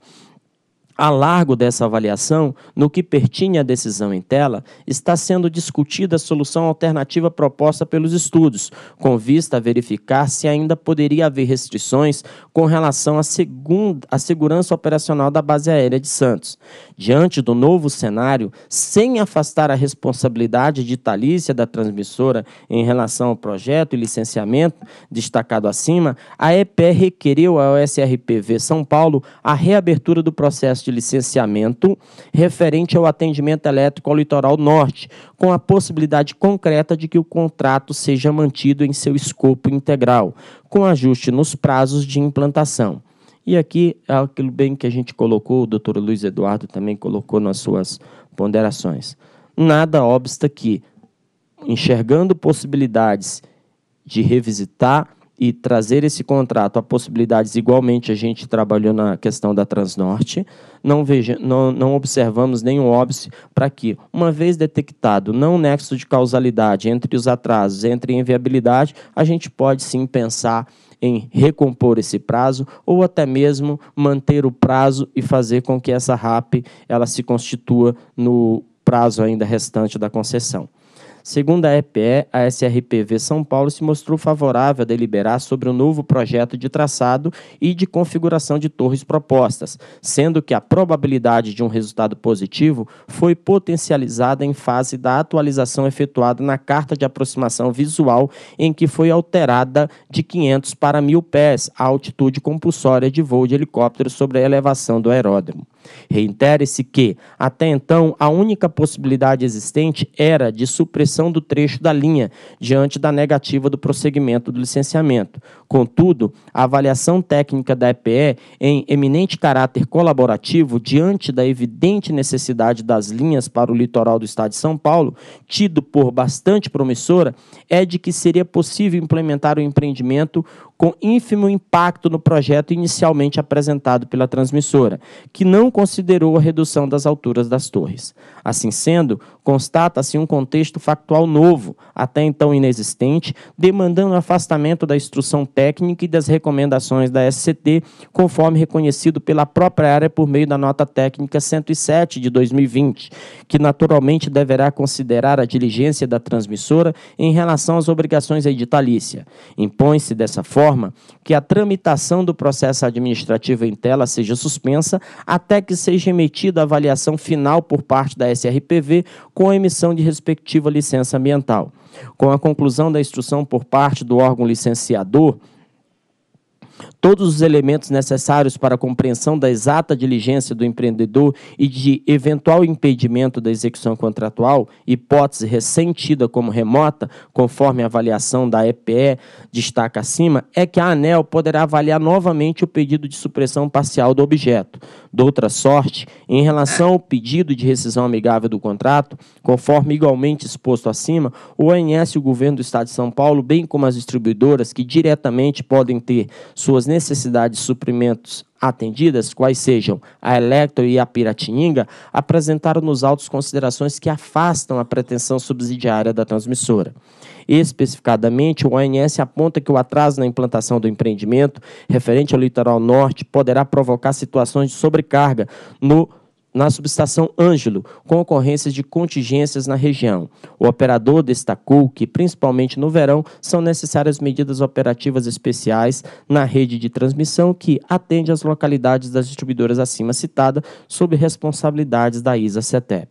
A largo dessa avaliação, no que pertinha à decisão em tela, está sendo discutida a solução alternativa proposta pelos estudos, com vista a verificar se ainda poderia haver restrições com relação à, segunda, à segurança operacional da base aérea de Santos. Diante do novo cenário, sem afastar a responsabilidade de talícia da transmissora em relação ao projeto e licenciamento destacado acima, a EPR requereu ao SRPV São Paulo a reabertura do processo de licenciamento referente ao atendimento elétrico ao litoral norte, com a possibilidade concreta de que o contrato seja mantido em seu escopo integral, com ajuste nos prazos de implantação. E aqui é aquilo bem que a gente colocou, o doutor Luiz Eduardo também colocou nas suas ponderações. Nada obsta que, enxergando possibilidades de revisitar e trazer esse contrato a possibilidades, igualmente a gente trabalhou na questão da Transnorte, não, veja, não, não observamos nenhum óbice para que, uma vez detectado não nexo de causalidade entre os atrasos, entre inviabilidade, a gente pode sim pensar em recompor esse prazo ou até mesmo manter o prazo e fazer com que essa RAP ela se constitua no prazo ainda restante da concessão. Segundo a EPE, a SRPV São Paulo se mostrou favorável a deliberar sobre o novo projeto de traçado e de configuração de torres propostas, sendo que a probabilidade de um resultado positivo foi potencializada em fase da atualização efetuada na carta de aproximação visual, em que foi alterada de 500 para 1.000 pés a altitude compulsória de voo de helicóptero sobre a elevação do aeródromo. Reitere-se que, até então, a única possibilidade existente era de supressão do trecho da linha, diante da negativa do prosseguimento do licenciamento. Contudo, a avaliação técnica da EPE, em eminente caráter colaborativo, diante da evidente necessidade das linhas para o litoral do estado de São Paulo, tido por bastante promissora, é de que seria possível implementar o empreendimento com ínfimo impacto no projeto inicialmente apresentado pela transmissora, que não considerou a redução das alturas das torres. Assim sendo, constata-se um contexto factual novo, até então inexistente, demandando afastamento da instrução técnica e das recomendações da SCT, conforme reconhecido pela própria área por meio da nota técnica 107 de 2020, que naturalmente deverá considerar a diligência da transmissora em relação às obrigações editalícia. Impõe-se dessa forma que a tramitação do processo administrativo em tela seja suspensa até que seja emitida a avaliação final por parte da SRPV com a emissão de respectiva licença ambiental. Com a conclusão da instrução por parte do órgão licenciador, todos os elementos necessários para a compreensão da exata diligência do empreendedor e de eventual impedimento da execução contratual, hipótese ressentida como remota, conforme a avaliação da EPE destaca acima, é que a ANEL poderá avaliar novamente o pedido de supressão parcial do objeto. De outra sorte, em relação ao pedido de rescisão amigável do contrato, conforme igualmente exposto acima, o ANS e o governo do Estado de São Paulo, bem como as distribuidoras que diretamente podem ter suas necessidades de suprimentos atendidas, quais sejam a Electro e a Piratininga, apresentaram nos autos considerações que afastam a pretensão subsidiária da transmissora. Especificadamente, o ONS aponta que o atraso na implantação do empreendimento referente ao litoral norte poderá provocar situações de sobrecarga no na subestação Ângelo, com ocorrências de contingências na região. O operador destacou que, principalmente no verão, são necessárias medidas operativas especiais na rede de transmissão que atende às localidades das distribuidoras acima citada, sob responsabilidades da ISA-CETEP.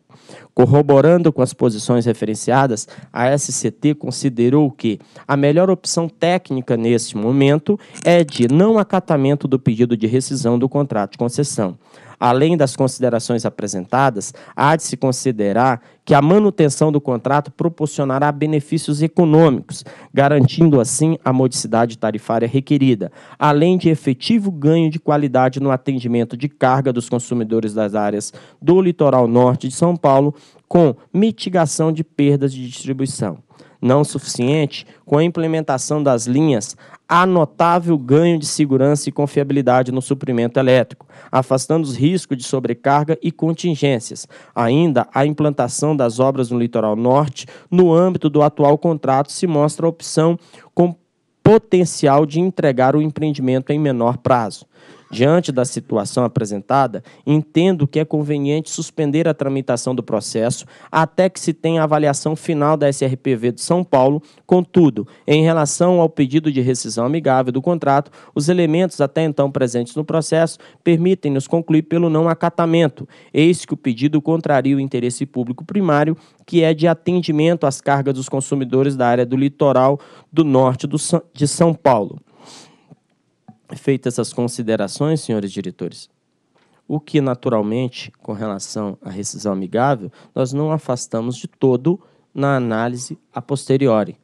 Corroborando com as posições referenciadas, a SCT considerou que a melhor opção técnica neste momento é de não acatamento do pedido de rescisão do contrato de concessão. Além das considerações apresentadas, há de se considerar que a manutenção do contrato proporcionará benefícios econômicos, garantindo assim a modicidade tarifária requerida, além de efetivo ganho de qualidade no atendimento de carga dos consumidores das áreas do litoral norte de São Paulo, com mitigação de perdas de distribuição não suficiente, com a implementação das linhas há notável ganho de segurança e confiabilidade no suprimento elétrico, afastando os riscos de sobrecarga e contingências. Ainda, a implantação das obras no litoral norte, no âmbito do atual contrato, se mostra a opção com potencial de entregar o empreendimento em menor prazo. Diante da situação apresentada, entendo que é conveniente suspender a tramitação do processo até que se tenha a avaliação final da SRPV de São Paulo. Contudo, em relação ao pedido de rescisão amigável do contrato, os elementos até então presentes no processo permitem-nos concluir pelo não acatamento, eis que o pedido contraria o interesse público primário, que é de atendimento às cargas dos consumidores da área do litoral do norte de São Paulo feitas essas considerações, senhores diretores, o que naturalmente, com relação à rescisão amigável, nós não afastamos de todo na análise a posteriori.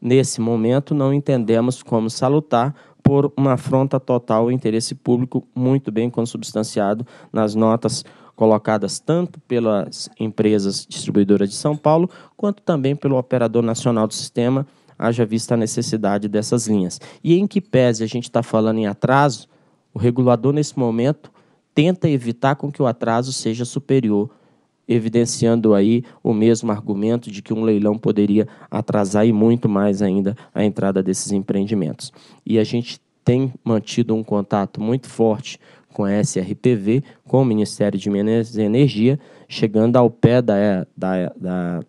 Nesse momento, não entendemos como salutar por uma afronta total ao interesse público, muito bem consubstanciado nas notas colocadas tanto pelas empresas distribuidoras de São Paulo, quanto também pelo operador nacional do sistema, haja vista a necessidade dessas linhas. E em que pese a gente está falando em atraso, o regulador nesse momento tenta evitar com que o atraso seja superior, evidenciando aí o mesmo argumento de que um leilão poderia atrasar e muito mais ainda a entrada desses empreendimentos. E a gente tem mantido um contato muito forte com a SRPV, com o Ministério de Minas e Energia, chegando ao pé da, da, da,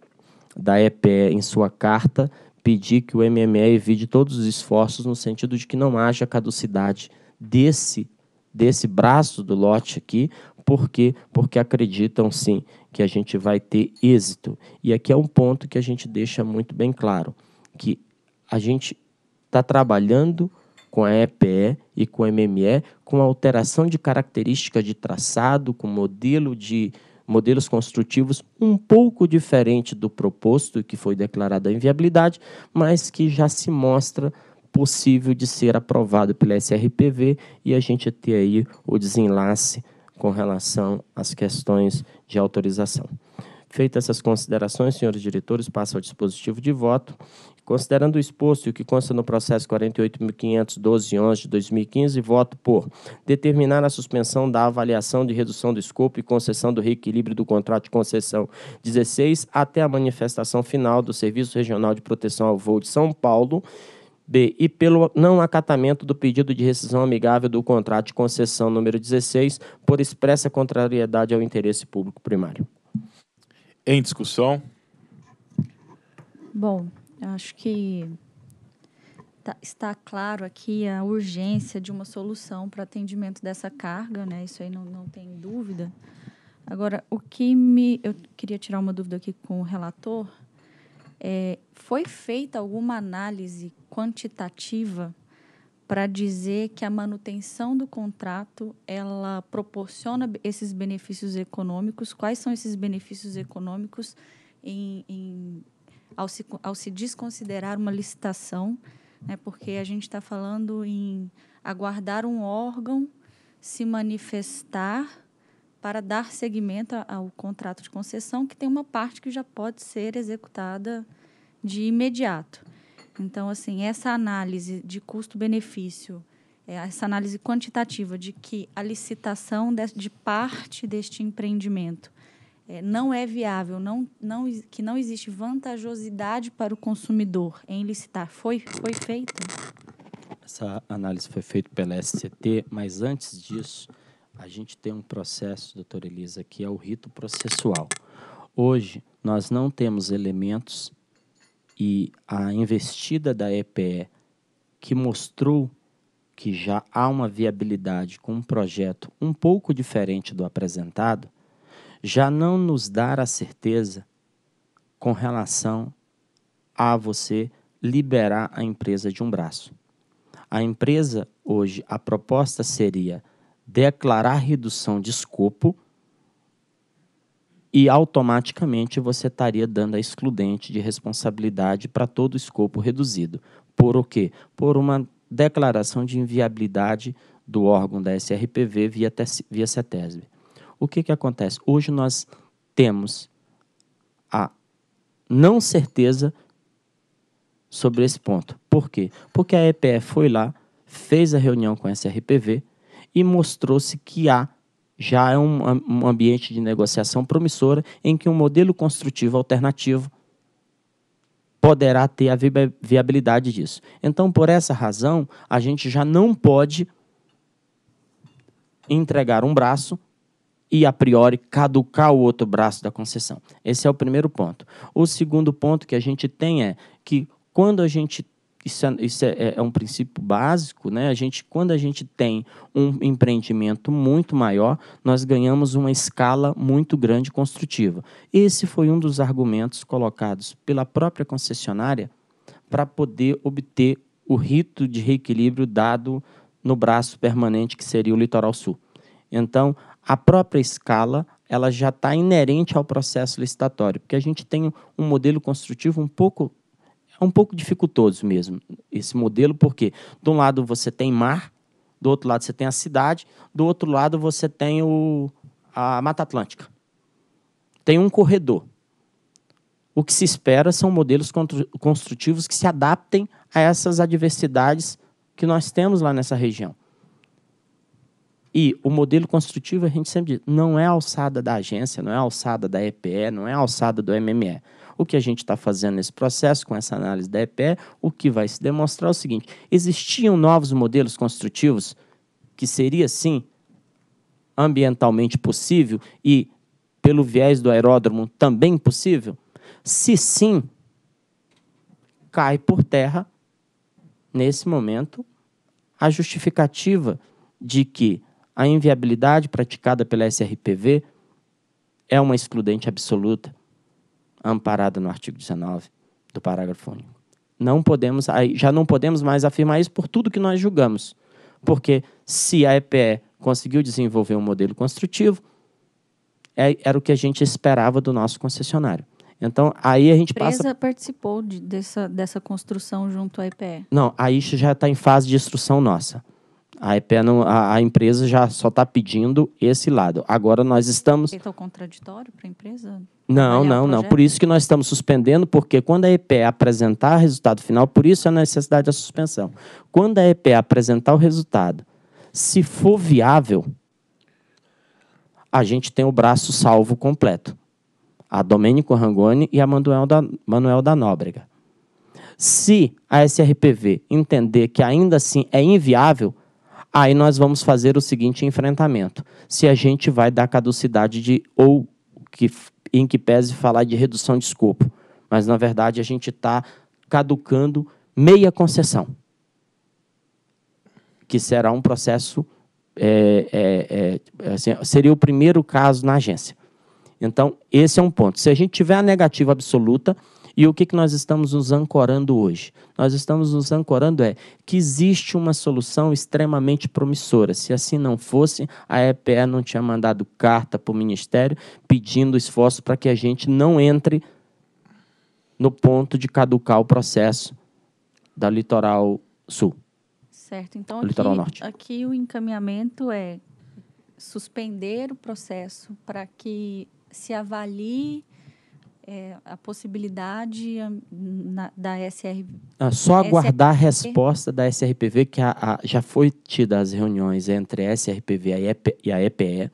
da EPE em sua carta, pedir que o MME evite todos os esforços no sentido de que não haja caducidade desse desse braço do lote aqui, porque porque acreditam sim que a gente vai ter êxito. E aqui é um ponto que a gente deixa muito bem claro, que a gente está trabalhando com a EPE e com o MME, com alteração de característica de traçado, com modelo de, modelos construtivos um pouco diferente do proposto que foi declarado a inviabilidade, mas que já se mostra possível de ser aprovado pela SRPV e a gente ter aí o desenlace com relação às questões de autorização. Feitas essas considerações, senhores diretores, passo ao dispositivo de voto Considerando o exposto e o que consta no processo 48.512.11 de 2015, voto por determinar a suspensão da avaliação de redução do escopo e concessão do reequilíbrio do contrato de concessão 16 até a manifestação final do Serviço Regional de Proteção ao Voo de São Paulo, B. E pelo não acatamento do pedido de rescisão amigável do contrato de concessão número 16, por expressa contrariedade ao interesse público primário. Em discussão. Bom, Acho que tá, está claro aqui a urgência de uma solução para atendimento dessa carga, né? Isso aí não, não tem dúvida. Agora, o que me. Eu queria tirar uma dúvida aqui com o relator. É, foi feita alguma análise quantitativa para dizer que a manutenção do contrato ela proporciona esses benefícios econômicos? Quais são esses benefícios econômicos em, em ao se, ao se desconsiderar uma licitação, né, porque a gente está falando em aguardar um órgão se manifestar para dar seguimento ao contrato de concessão, que tem uma parte que já pode ser executada de imediato. Então, assim, essa análise de custo-benefício, é, essa análise quantitativa de que a licitação de parte deste empreendimento é, não é viável, não, não, que não existe vantajosidade para o consumidor em licitar. Foi, foi feito? Essa análise foi feita pela SCT, mas antes disso, a gente tem um processo, doutora Elisa, que é o rito processual. Hoje, nós não temos elementos e a investida da EPE, que mostrou que já há uma viabilidade com um projeto um pouco diferente do apresentado, já não nos dar a certeza com relação a você liberar a empresa de um braço. A empresa hoje, a proposta seria declarar redução de escopo e automaticamente você estaria dando a excludente de responsabilidade para todo o escopo reduzido. Por o quê? Por uma declaração de inviabilidade do órgão da SRPV via, via CETESB o que, que acontece? Hoje nós temos a não certeza sobre esse ponto. Por quê? Porque a EPE foi lá, fez a reunião com a SRPV e mostrou-se que há já é um, um, ambiente de negociação promissora em que um modelo construtivo alternativo poderá ter a viabilidade disso. Então, por essa razão, a gente já não pode entregar um braço e a priori caducar o outro braço da concessão. Esse é o primeiro ponto. O segundo ponto que a gente tem é que quando a gente isso, é, isso é, é, um princípio básico, né? A gente, quando a gente tem um empreendimento muito maior, nós ganhamos uma escala muito grande construtiva. Esse foi um dos argumentos colocados pela própria concessionária para poder obter o rito de reequilíbrio dado no braço permanente que seria o Litoral Sul. Então, a própria escala ela já está inerente ao processo licitatório, porque a gente tem um modelo construtivo um pouco é um pouco dificultoso mesmo esse modelo, porque de um lado você tem mar, do outro lado você tem a cidade, do outro lado você tem o, a Mata Atlântica. Tem um corredor. O que se espera são modelos construtivos que se adaptem a essas adversidades que nós temos lá nessa região. E o modelo construtivo, a gente sempre diz, não é alçada da agência, não é alçada da EPE, não é alçada do MME. O que a gente está fazendo nesse processo, com essa análise da EPE, o que vai se demonstrar é o seguinte: existiam novos modelos construtivos que seria sim ambientalmente possível e pelo viés do aeródromo também possível? Se sim, cai por terra nesse momento a justificativa de que a inviabilidade praticada pela SRPV é uma excludente absoluta, amparada no artigo 19 do parágrafo único. Não podemos, já não podemos mais afirmar isso por tudo que nós julgamos, porque se a EPE conseguiu desenvolver um modelo construtivo, é, era o que a gente esperava do nosso concessionário. Então, aí a gente passa... A empresa participou de, dessa, dessa construção junto à EPE? Não, aí isso já está em fase de instrução nossa. A, EPE não, a, a empresa já só está pedindo esse lado. Agora nós estamos. Então é contraditório para a empresa? Não, não, não. Por isso que nós estamos suspendendo, porque quando a EPE apresentar o resultado final, por isso a necessidade da suspensão. Quando a EPE apresentar o resultado, se for viável, a gente tem o braço salvo completo. A Domênico Rangoni e a Manuel da, Manuel da Nóbrega. Se a SRPV entender que ainda assim é inviável, Aí nós vamos fazer o seguinte enfrentamento. Se a gente vai dar caducidade de, ou que, em que pese falar de redução de escopo, mas na verdade a gente está caducando meia concessão, que será um processo, é, é, é, assim, seria o primeiro caso na agência. Então, esse é um ponto. Se a gente tiver a negativa absoluta, e o que, que nós estamos nos ancorando hoje? Nós estamos nos ancorando é que existe uma solução extremamente promissora. Se assim não fosse, a EPE não tinha mandado carta para o Ministério pedindo esforço para que a gente não entre no ponto de caducar o processo da Litoral Sul. Certo, então aqui, Litoral Norte. aqui o encaminhamento é suspender o processo para que se avalie é, a possibilidade hum, na, da SR... Ah, só aguardar SRPV. a resposta da SRPV, que a, a, já foi tida as reuniões entre a SRPV e a, EP, e a EPE,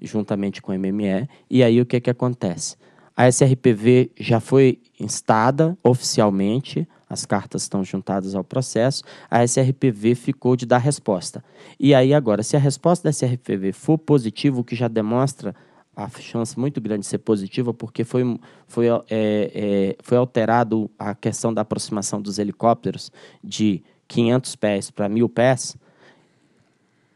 juntamente com a MME, e aí o que, é que acontece? A SRPV já foi instada oficialmente, as cartas estão juntadas ao processo, a SRPV ficou de dar resposta. E aí agora, se a resposta da SRPV for positiva, o que já demonstra a chance muito grande de ser positiva, porque foi, foi, é, é, foi alterado a questão da aproximação dos helicópteros de 500 pés para 1.000 pés,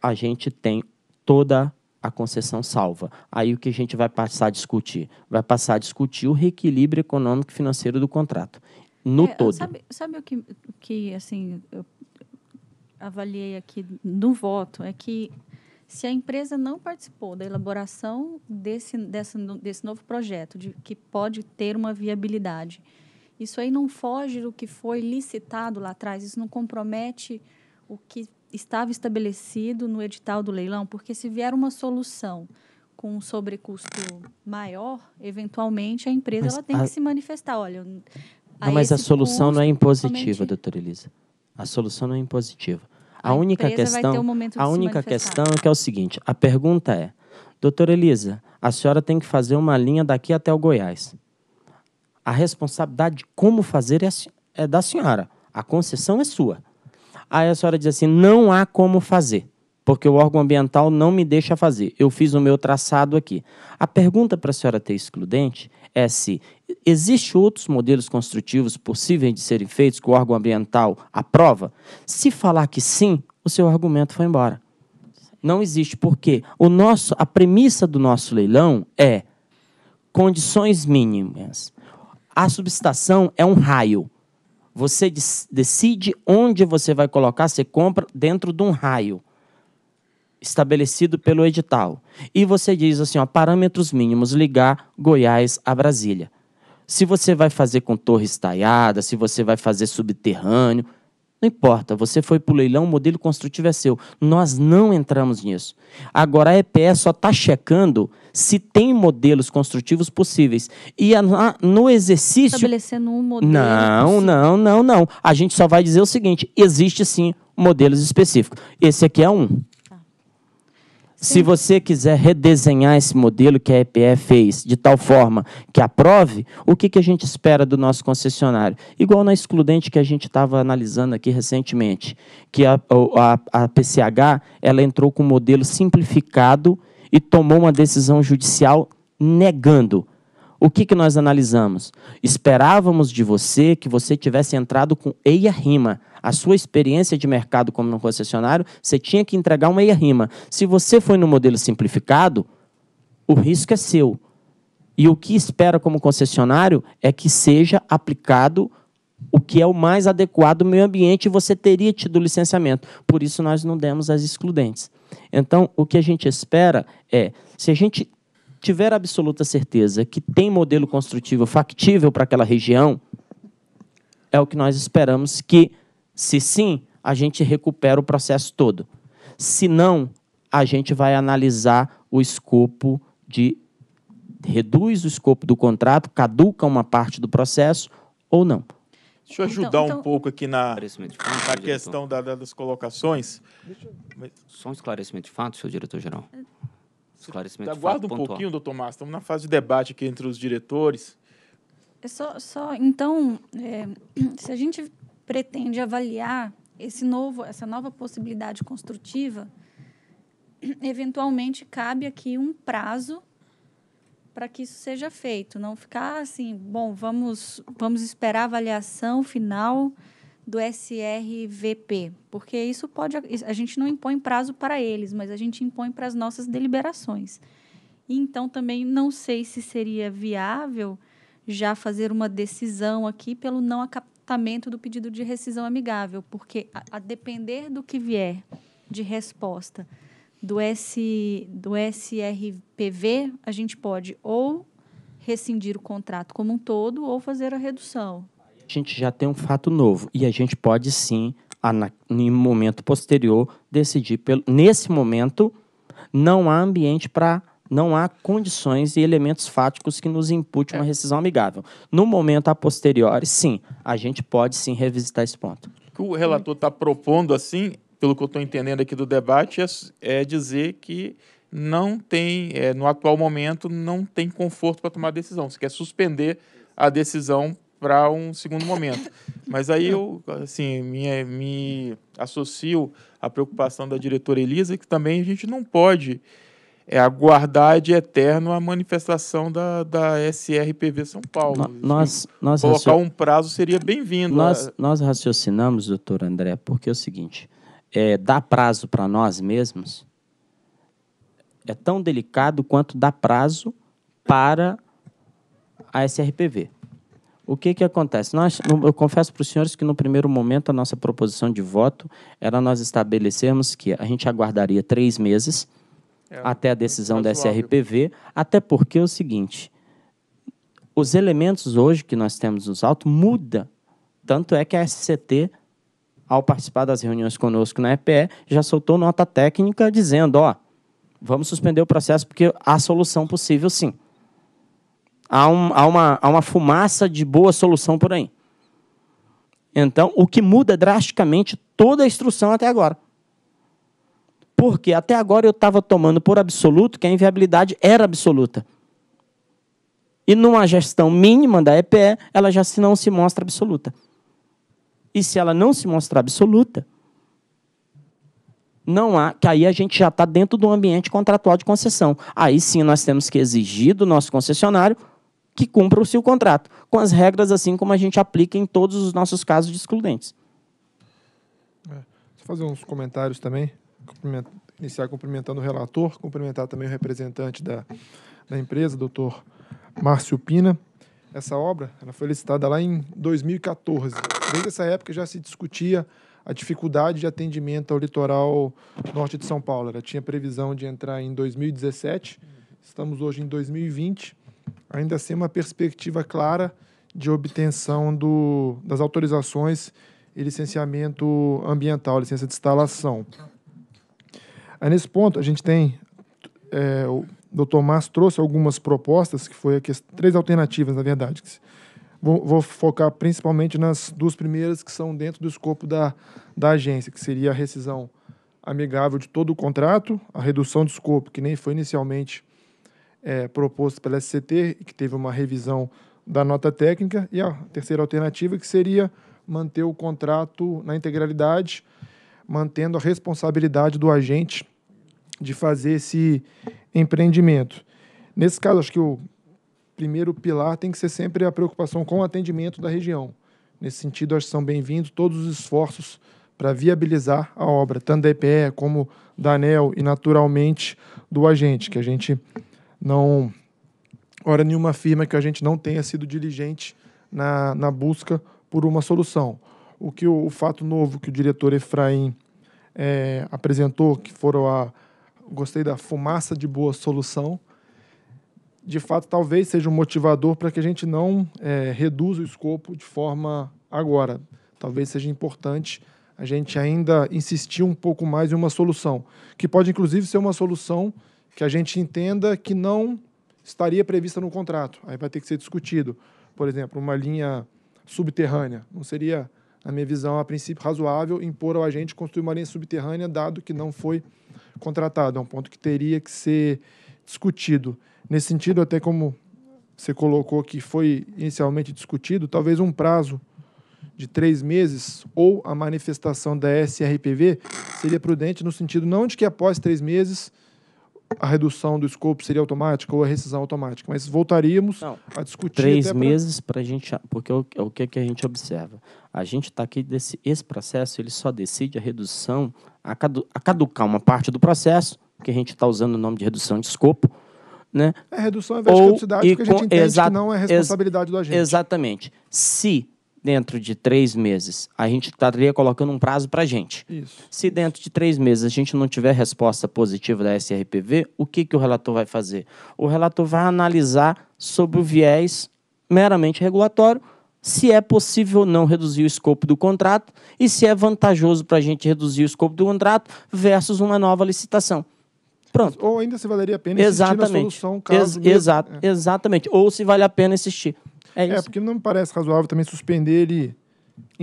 a gente tem toda a concessão salva. Aí o que a gente vai passar a discutir? Vai passar a discutir o reequilíbrio econômico e financeiro do contrato, no é, todo. Sabe, sabe o que, que assim, eu avaliei aqui no voto? É que se a empresa não participou da elaboração desse, dessa, desse novo projeto, de, que pode ter uma viabilidade, isso aí não foge do que foi licitado lá atrás, isso não compromete o que estava estabelecido no edital do leilão, porque se vier uma solução com um sobrecusto maior, eventualmente a empresa ela tem a... que se manifestar. Olha, não, mas a solução custo, não é impositiva, somente... doutora Elisa. A solução não é impositiva. A, a única questão, a única questão é que é o seguinte, a pergunta é: Doutora Elisa, a senhora tem que fazer uma linha daqui até o Goiás. A responsabilidade de como fazer é, é da senhora. A concessão é sua. Aí a senhora diz assim: não há como fazer, porque o órgão ambiental não me deixa fazer. Eu fiz o meu traçado aqui. A pergunta para a senhora ter excludente é SI. Existem outros modelos construtivos possíveis de serem feitos que o órgão ambiental aprova? Se falar que sim, o seu argumento foi embora. Não existe, porque o nosso, a premissa do nosso leilão é condições mínimas. A subestação é um raio. Você decide onde você vai colocar, você compra dentro de um raio estabelecido pelo edital. E você diz assim, ó, parâmetros mínimos, ligar Goiás a Brasília. Se você vai fazer com torre estaiada, se você vai fazer subterrâneo, não importa, você foi para o leilão, o modelo construtivo é seu. Nós não entramos nisso. Agora, a EPE só está checando se tem modelos construtivos possíveis. E a, a, no exercício. Estabelecendo um modelo. Não, possível. não, não, não. A gente só vai dizer o seguinte: existe sim modelos específicos. Esse aqui é um. Se você quiser redesenhar esse modelo que a EPE fez de tal forma que aprove, o que, que a gente espera do nosso concessionário? Igual na excludente que a gente estava analisando aqui recentemente, que a, a, a PCH ela entrou com um modelo simplificado e tomou uma decisão judicial negando o que, que nós analisamos? Esperávamos de você que você tivesse entrado com EIA rima. A sua experiência de mercado como um concessionário, você tinha que entregar uma EIA rima. Se você foi no modelo simplificado, o risco é seu. E o que espera como concessionário é que seja aplicado o que é o mais adequado ao meio ambiente e você teria tido licenciamento. Por isso nós não demos as excludentes. Então, o que a gente espera é, se a gente tiver absoluta certeza que tem modelo construtivo factível para aquela região, é o que nós esperamos que, se sim, a gente recupera o processo todo. Se não, a gente vai analisar o escopo de reduz o escopo do contrato, caduca uma parte do processo ou não. Deixa eu então, ajudar então, então... um pouco aqui na, na questão da, das colocações. Só um esclarecimento de fato, senhor diretor-geral. Esclarecimento Aguarda um pontual. pouquinho, doutor Márcio. Estamos na fase de debate aqui entre os diretores. É só, só então, é, se a gente pretende avaliar esse novo, essa nova possibilidade construtiva, eventualmente cabe aqui um prazo para que isso seja feito, não ficar assim, bom, vamos vamos esperar a avaliação final do SRVP, porque isso pode a gente não impõe prazo para eles, mas a gente impõe para as nossas deliberações. Então também não sei se seria viável já fazer uma decisão aqui pelo não acatamento do pedido de rescisão amigável, porque a, a depender do que vier de resposta do S do SRPV, a gente pode ou rescindir o contrato como um todo ou fazer a redução a gente já tem um fato novo e a gente pode sim, em momento posterior, decidir pelo. Nesse momento, não há ambiente para não há condições e elementos fáticos que nos impute uma é. rescisão amigável. No momento a posteriori, sim, a gente pode sim revisitar esse ponto. O que o relator está propondo, assim, pelo que eu estou entendendo aqui do debate, é, é, dizer que não tem, é, no atual momento, não tem conforto para tomar decisão. Você quer suspender a decisão para um segundo momento. Mas aí eu, assim, me, me associo à preocupação da diretora Elisa, que também a gente não pode é, aguardar de eterno a manifestação da, da SRPV São Paulo. No, nós, nós Colocar um prazo seria bem-vindo. Nós, a... nós raciocinamos, doutor André, porque é o seguinte, é, dar prazo para nós mesmos é tão delicado quanto dar prazo para a SRPV. O que, que acontece? Nós, eu confesso para os senhores que no primeiro momento a nossa proposição de voto era nós estabelecermos que a gente aguardaria três meses é, até a decisão da SRPV, até porque é o seguinte, os elementos hoje que nós temos nos autos muda. Tanto é que a SCT, ao participar das reuniões conosco na EPE, já soltou nota técnica dizendo, ó, vamos suspender o processo porque há solução possível sim há, um, há, uma, há uma fumaça de boa solução por aí. Então, o que muda drasticamente toda a instrução até agora. Porque até agora eu estava tomando por absoluto que a inviabilidade era absoluta. E numa gestão mínima da EPE, ela já se não se mostra absoluta. E se ela não se mostrar absoluta, não há, que aí a gente já está dentro do ambiente contratual de concessão. Aí sim nós temos que exigir do nosso concessionário que cumpra o seu contrato, com as regras assim como a gente aplica em todos os nossos casos de excludentes. Vou é, fazer uns comentários também, iniciar cumprimentando o relator, cumprimentar também o representante da, da empresa, doutor Márcio Pina. Essa obra ela foi licitada lá em 2014. Desde essa época já se discutia a dificuldade de atendimento ao litoral norte de São Paulo. Ela tinha previsão de entrar em 2017, estamos hoje em 2020 ainda assim uma perspectiva clara de obtenção do, das autorizações e licenciamento ambiental, licença de instalação. Aí nesse ponto, a gente tem, é, o doutor Márcio trouxe algumas propostas, que foi aqui, três alternativas, na verdade. Vou, vou, focar principalmente nas duas primeiras, que são dentro do escopo da, da agência, que seria a rescisão amigável de todo o contrato, a redução de escopo, que nem foi inicialmente é, proposto pela SCT, que teve uma revisão da nota técnica, e a terceira alternativa, que seria manter o contrato na integralidade, mantendo a responsabilidade do agente de fazer esse empreendimento. Nesse caso, acho que o primeiro pilar tem que ser sempre a preocupação com o atendimento da região. Nesse sentido, acho que são bem-vindos todos os esforços para viabilizar a obra, tanto da EPE como da ANEL e, naturalmente, do agente, que a gente não hora nenhuma afirma que a gente não tenha sido diligente na, na busca por uma solução. O que o, o fato novo que o diretor Efraim é, apresentou, que foram a gostei da fumaça de boa solução, de fato talvez seja um motivador para que a gente não é, reduza o escopo de forma agora. Talvez seja importante a gente ainda insistir um pouco mais em uma solução, que pode inclusive ser uma solução que a gente entenda que não estaria prevista no contrato. Aí vai ter que ser discutido. Por exemplo, uma linha subterrânea. Não seria, na minha visão, a princípio razoável impor ao agente construir uma linha subterrânea, dado que não foi contratado. É um ponto que teria que ser discutido. Nesse sentido, até como você colocou que foi inicialmente discutido, talvez um prazo de três meses ou a manifestação da SRPV seria prudente no sentido não de que após três meses a redução do escopo seria automática ou a rescisão automática, mas voltaríamos Não, a discutir. Três meses para a gente, porque é o, é o que, é que a gente observa? A gente está aqui, desse, esse processo ele só decide a redução, a, cadu, a caducar uma parte do processo, que a gente está usando o nome de redução de escopo, né? É redução ao invés ou, de quantidade, porque a gente entende que não é responsabilidade do agente. Exatamente. Se dentro de três meses, a gente estaria colocando um prazo para a gente. Isso. Se dentro de três meses a gente não tiver resposta positiva da SRPV, o que, que o relator vai fazer? O relator vai analisar sobre o viés meramente regulatório se é possível ou não reduzir o escopo do contrato e se é vantajoso para a gente reduzir o escopo do contrato versus uma nova licitação. Pronto. Ou ainda se valeria a pena insistir exatamente. na solução caso... Ex é. Exatamente. Ou se vale a pena insistir. É, é, isso? é porque não me parece razoável também suspender ele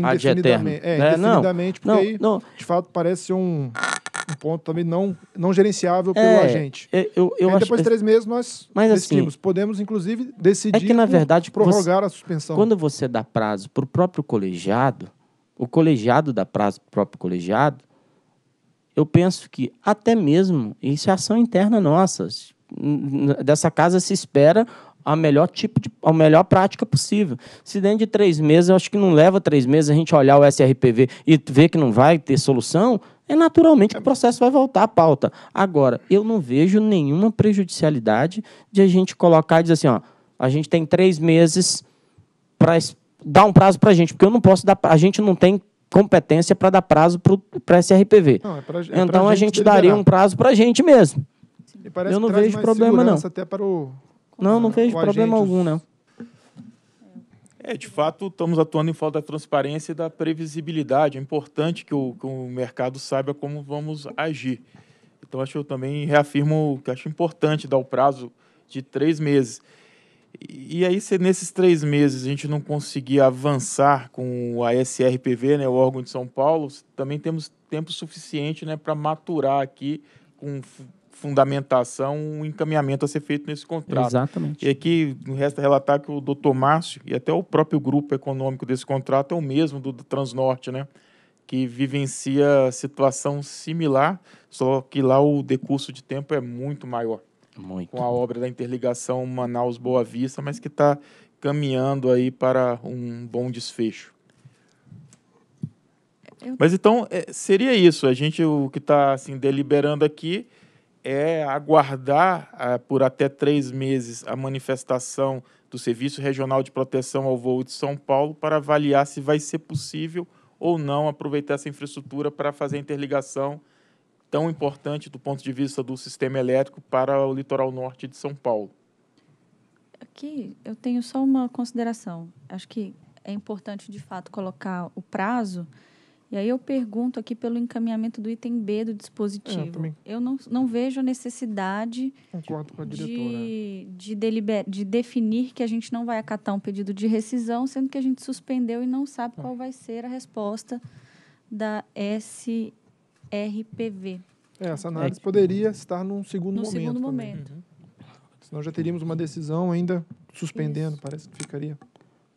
ah, indefinidamente. É, é, indefinidamente, não, porque não, aí, não. de fato parece ser um, um ponto também não, não gerenciável pelo é, agente. Eu, eu aí, é, acho, depois de três meses nós mas assim, decidimos. Assim, Podemos, inclusive, decidir é que, na verdade, prorrogar você, a suspensão. Quando você dá prazo para o próprio colegiado, o colegiado dá prazo para o próprio colegiado, eu penso que até mesmo, isso é ação interna nossa, dessa casa se espera a melhor tipo de, a melhor prática possível. Se dentro de três meses, eu acho que não leva três meses a gente olhar o SRPV e ver que não vai ter solução, é naturalmente que o processo vai voltar à pauta. Agora, eu não vejo nenhuma prejudicialidade de a gente colocar e dizer assim, ó, a gente tem três meses para dar um prazo para a gente, porque eu não posso dar, a gente não tem competência para dar prazo para SRPV. é é então a gente, gente daria um prazo para a gente mesmo. eu não vejo problema não. Até para o não, não vejo problema algum, não. É, de fato, estamos atuando em falta da transparência e da previsibilidade. É importante que o, que o mercado saiba como vamos agir. Então, acho que eu também reafirmo que acho importante dar o prazo de três meses. E aí, se nesses três meses a gente não conseguir avançar com a SRPV, né, o órgão de São Paulo, também temos tempo suficiente né, para maturar aqui com fundamentação, um encaminhamento a ser feito nesse contrato. Exatamente. E aqui resta relatar que o doutor Márcio e até o próprio grupo econômico desse contrato é o mesmo do, do Transnorte, né? Que vivencia situação similar, só que lá o decurso de tempo é muito maior. Muito. Com a obra da interligação Manaus-Boa Vista, mas que está caminhando aí para um bom desfecho. Eu... Mas então, é, seria isso. A gente, o que está assim, deliberando aqui é aguardar ah, por até três meses a manifestação do Serviço Regional de Proteção ao Voo de São Paulo para avaliar se vai ser possível ou não aproveitar essa infraestrutura para fazer a interligação tão importante do ponto de vista do sistema elétrico para o litoral norte de São Paulo. Aqui eu tenho só uma consideração. Acho que é importante, de fato, colocar o prazo e aí eu pergunto aqui pelo encaminhamento do item B do dispositivo. É, eu, eu não, não vejo a necessidade a de, de, deliber, de definir que a gente não vai acatar um pedido de rescisão, sendo que a gente suspendeu e não sabe qual é. vai ser a resposta da SRPV. É, essa é análise poderia estar num segundo no momento. No segundo momento. Uhum. Senão já teríamos uma decisão ainda suspendendo, Isso. parece que ficaria.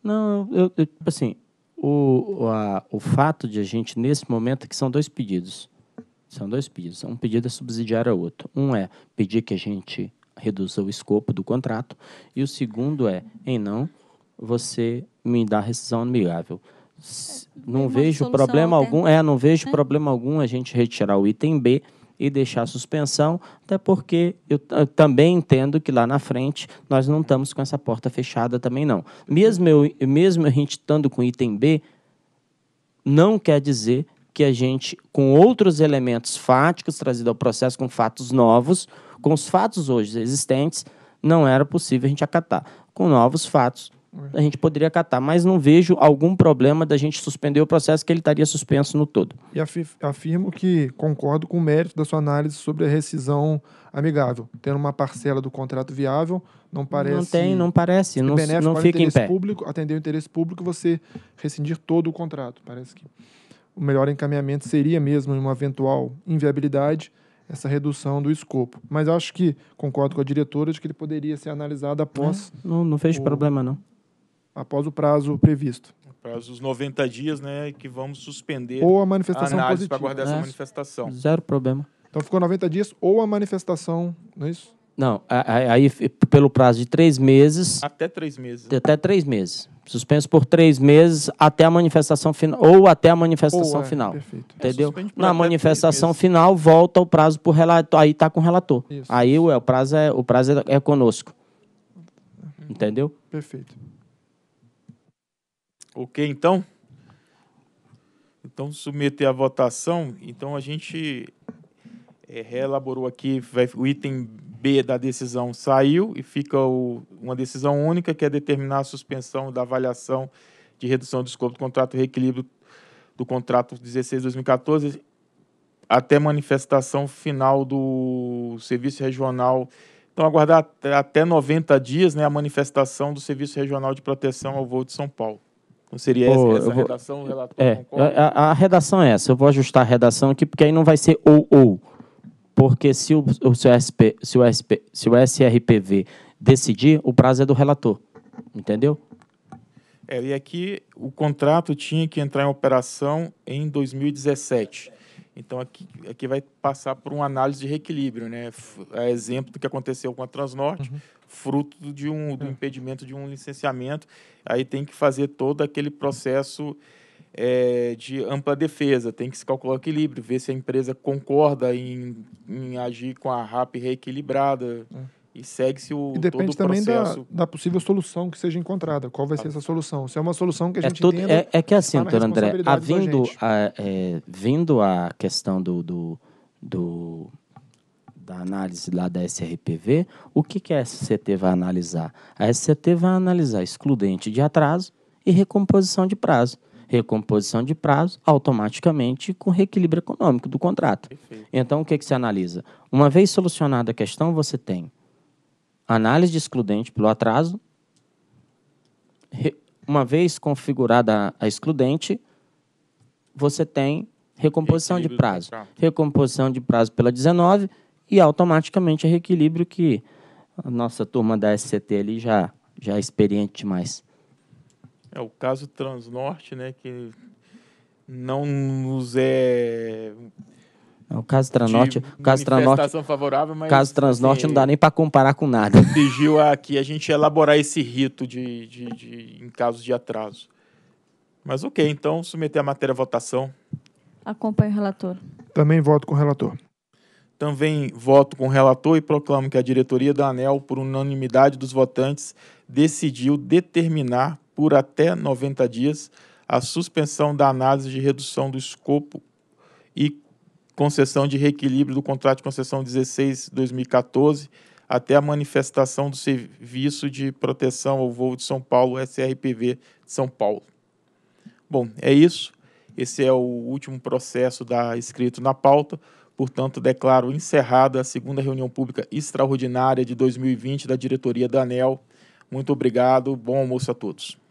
Não, eu, eu assim, o, a, o fato de a gente, nesse momento, é que são dois pedidos. São dois pedidos. Um pedido é subsidiário ao outro. Um é pedir que a gente reduza o escopo do contrato. E o segundo é, em não, você me dá rescisão amigável. É, não vejo problema algum. É, não vejo né? problema algum a gente retirar o item B e deixar suspensão, até porque eu, eu, também entendo que lá na frente nós não estamos com essa porta fechada também não. Mesmo, eu, mesmo a gente estando com item B, não quer dizer que a gente, com outros elementos fáticos trazidos ao processo, com fatos novos, com os fatos hoje existentes, não era possível a gente acatar. Com novos fatos, a gente poderia catar, mas não vejo algum problema da gente suspender o processo que ele estaria suspenso no todo. E afirmo que concordo com o mérito da sua análise sobre a rescisão amigável, tendo uma parcela do contrato viável, não parece Não tem, não parece, não, não fica em pé. Público, atender o interesse público, você rescindir todo o contrato, parece que o melhor encaminhamento seria mesmo em uma eventual inviabilidade essa redução do escopo. Mas acho que concordo com a diretora de que ele poderia ser analisado após. É, não, não fez o... problema, não após o prazo previsto. Prazo dos 90 dias, né, que vamos suspender ou a manifestação a análise para guardar essa né? manifestação. Zero problema. Então ficou 90 dias ou a manifestação, não é isso? Não, aí pelo prazo de três meses. Até três meses. Até três meses. Suspenso por três meses até a manifestação final. Ou até a manifestação é, final. Perfeito. Entendeu? É, Na manifestação final, volta o prazo por relator. Aí está com o relator. Isso. Aí é, o prazo, é, o prazo é, é conosco. Entendeu? Perfeito. Ok, então? Então, submeter à votação. Então, a gente é, reelaborou aqui vai, o item B da decisão saiu e fica o, uma decisão única que é determinar a suspensão da avaliação de redução do escopo do contrato e reequilíbrio do contrato 16-2014 até manifestação final do serviço regional. Então, aguardar até 90 dias né, a manifestação do Serviço Regional de Proteção ao Voo de São Paulo. Não seria Pô, essa, essa vou... redação, relatório? É, a, a redação é essa. Eu vou ajustar a redação aqui, porque aí não vai ser ou ou. Porque se o, o, se o, SP, se o, SP, se o SRPV decidir, o prazo é do relator. Entendeu? É, e aqui o contrato tinha que entrar em operação em 2017. Então aqui, aqui vai passar por uma análise de reequilíbrio, né? É exemplo do que aconteceu com a Transnorte, uhum. fruto de um do é. impedimento de um licenciamento, aí tem que fazer todo aquele processo é, de ampla defesa, tem que se calcular o equilíbrio, ver se a empresa concorda em, em agir com a RAP reequilibrada. Uhum e segue-se o e depende todo também processo. Da, da possível solução que seja encontrada. Qual vai ser essa solução? Se é uma solução que a é gente é tudo, entenda, é, é que é assim, doutor André, havendo a, é, vindo a questão do, do, do da análise lá da SRPV, o que, que a SCT vai analisar? A SCT vai analisar excludente de atraso e recomposição de prazo recomposição de prazo automaticamente com reequilíbrio econômico do contrato. Perfeito. Então, o que, que se analisa? Uma vez solucionada a questão, você tem análise excludente pelo atraso. Uma vez configurada a excludente, você tem recomposição de prazo. Recomposição de prazo pela 19 e automaticamente é reequilíbrio que a nossa turma da SCT ali já, já é experiente demais. É o caso Transnorte, né, que não nos é o é caso Transnorte, o caso Transnorte, favorável, mas caso Transnorte não dá nem para comparar com nada. Pediu aqui a gente elaborar esse rito de, de, de, em casos de atraso. Mas ok, então submeter a matéria à votação. Acompanho o relator. Também voto com o relator. Também voto com o relator e proclamo que a diretoria da ANEL, por unanimidade dos votantes, decidiu determinar por até 90 dias a suspensão da análise de redução do escopo e concessão de reequilíbrio do contrato de concessão 16-2014 até a manifestação do Serviço de Proteção ao Voo de São Paulo, SRPV de São Paulo. Bom, é isso. Esse é o último processo da escrito na pauta. Portanto, declaro encerrada a segunda reunião pública extraordinária de 2020 da diretoria da ANEL. Muito obrigado. Bom almoço a todos.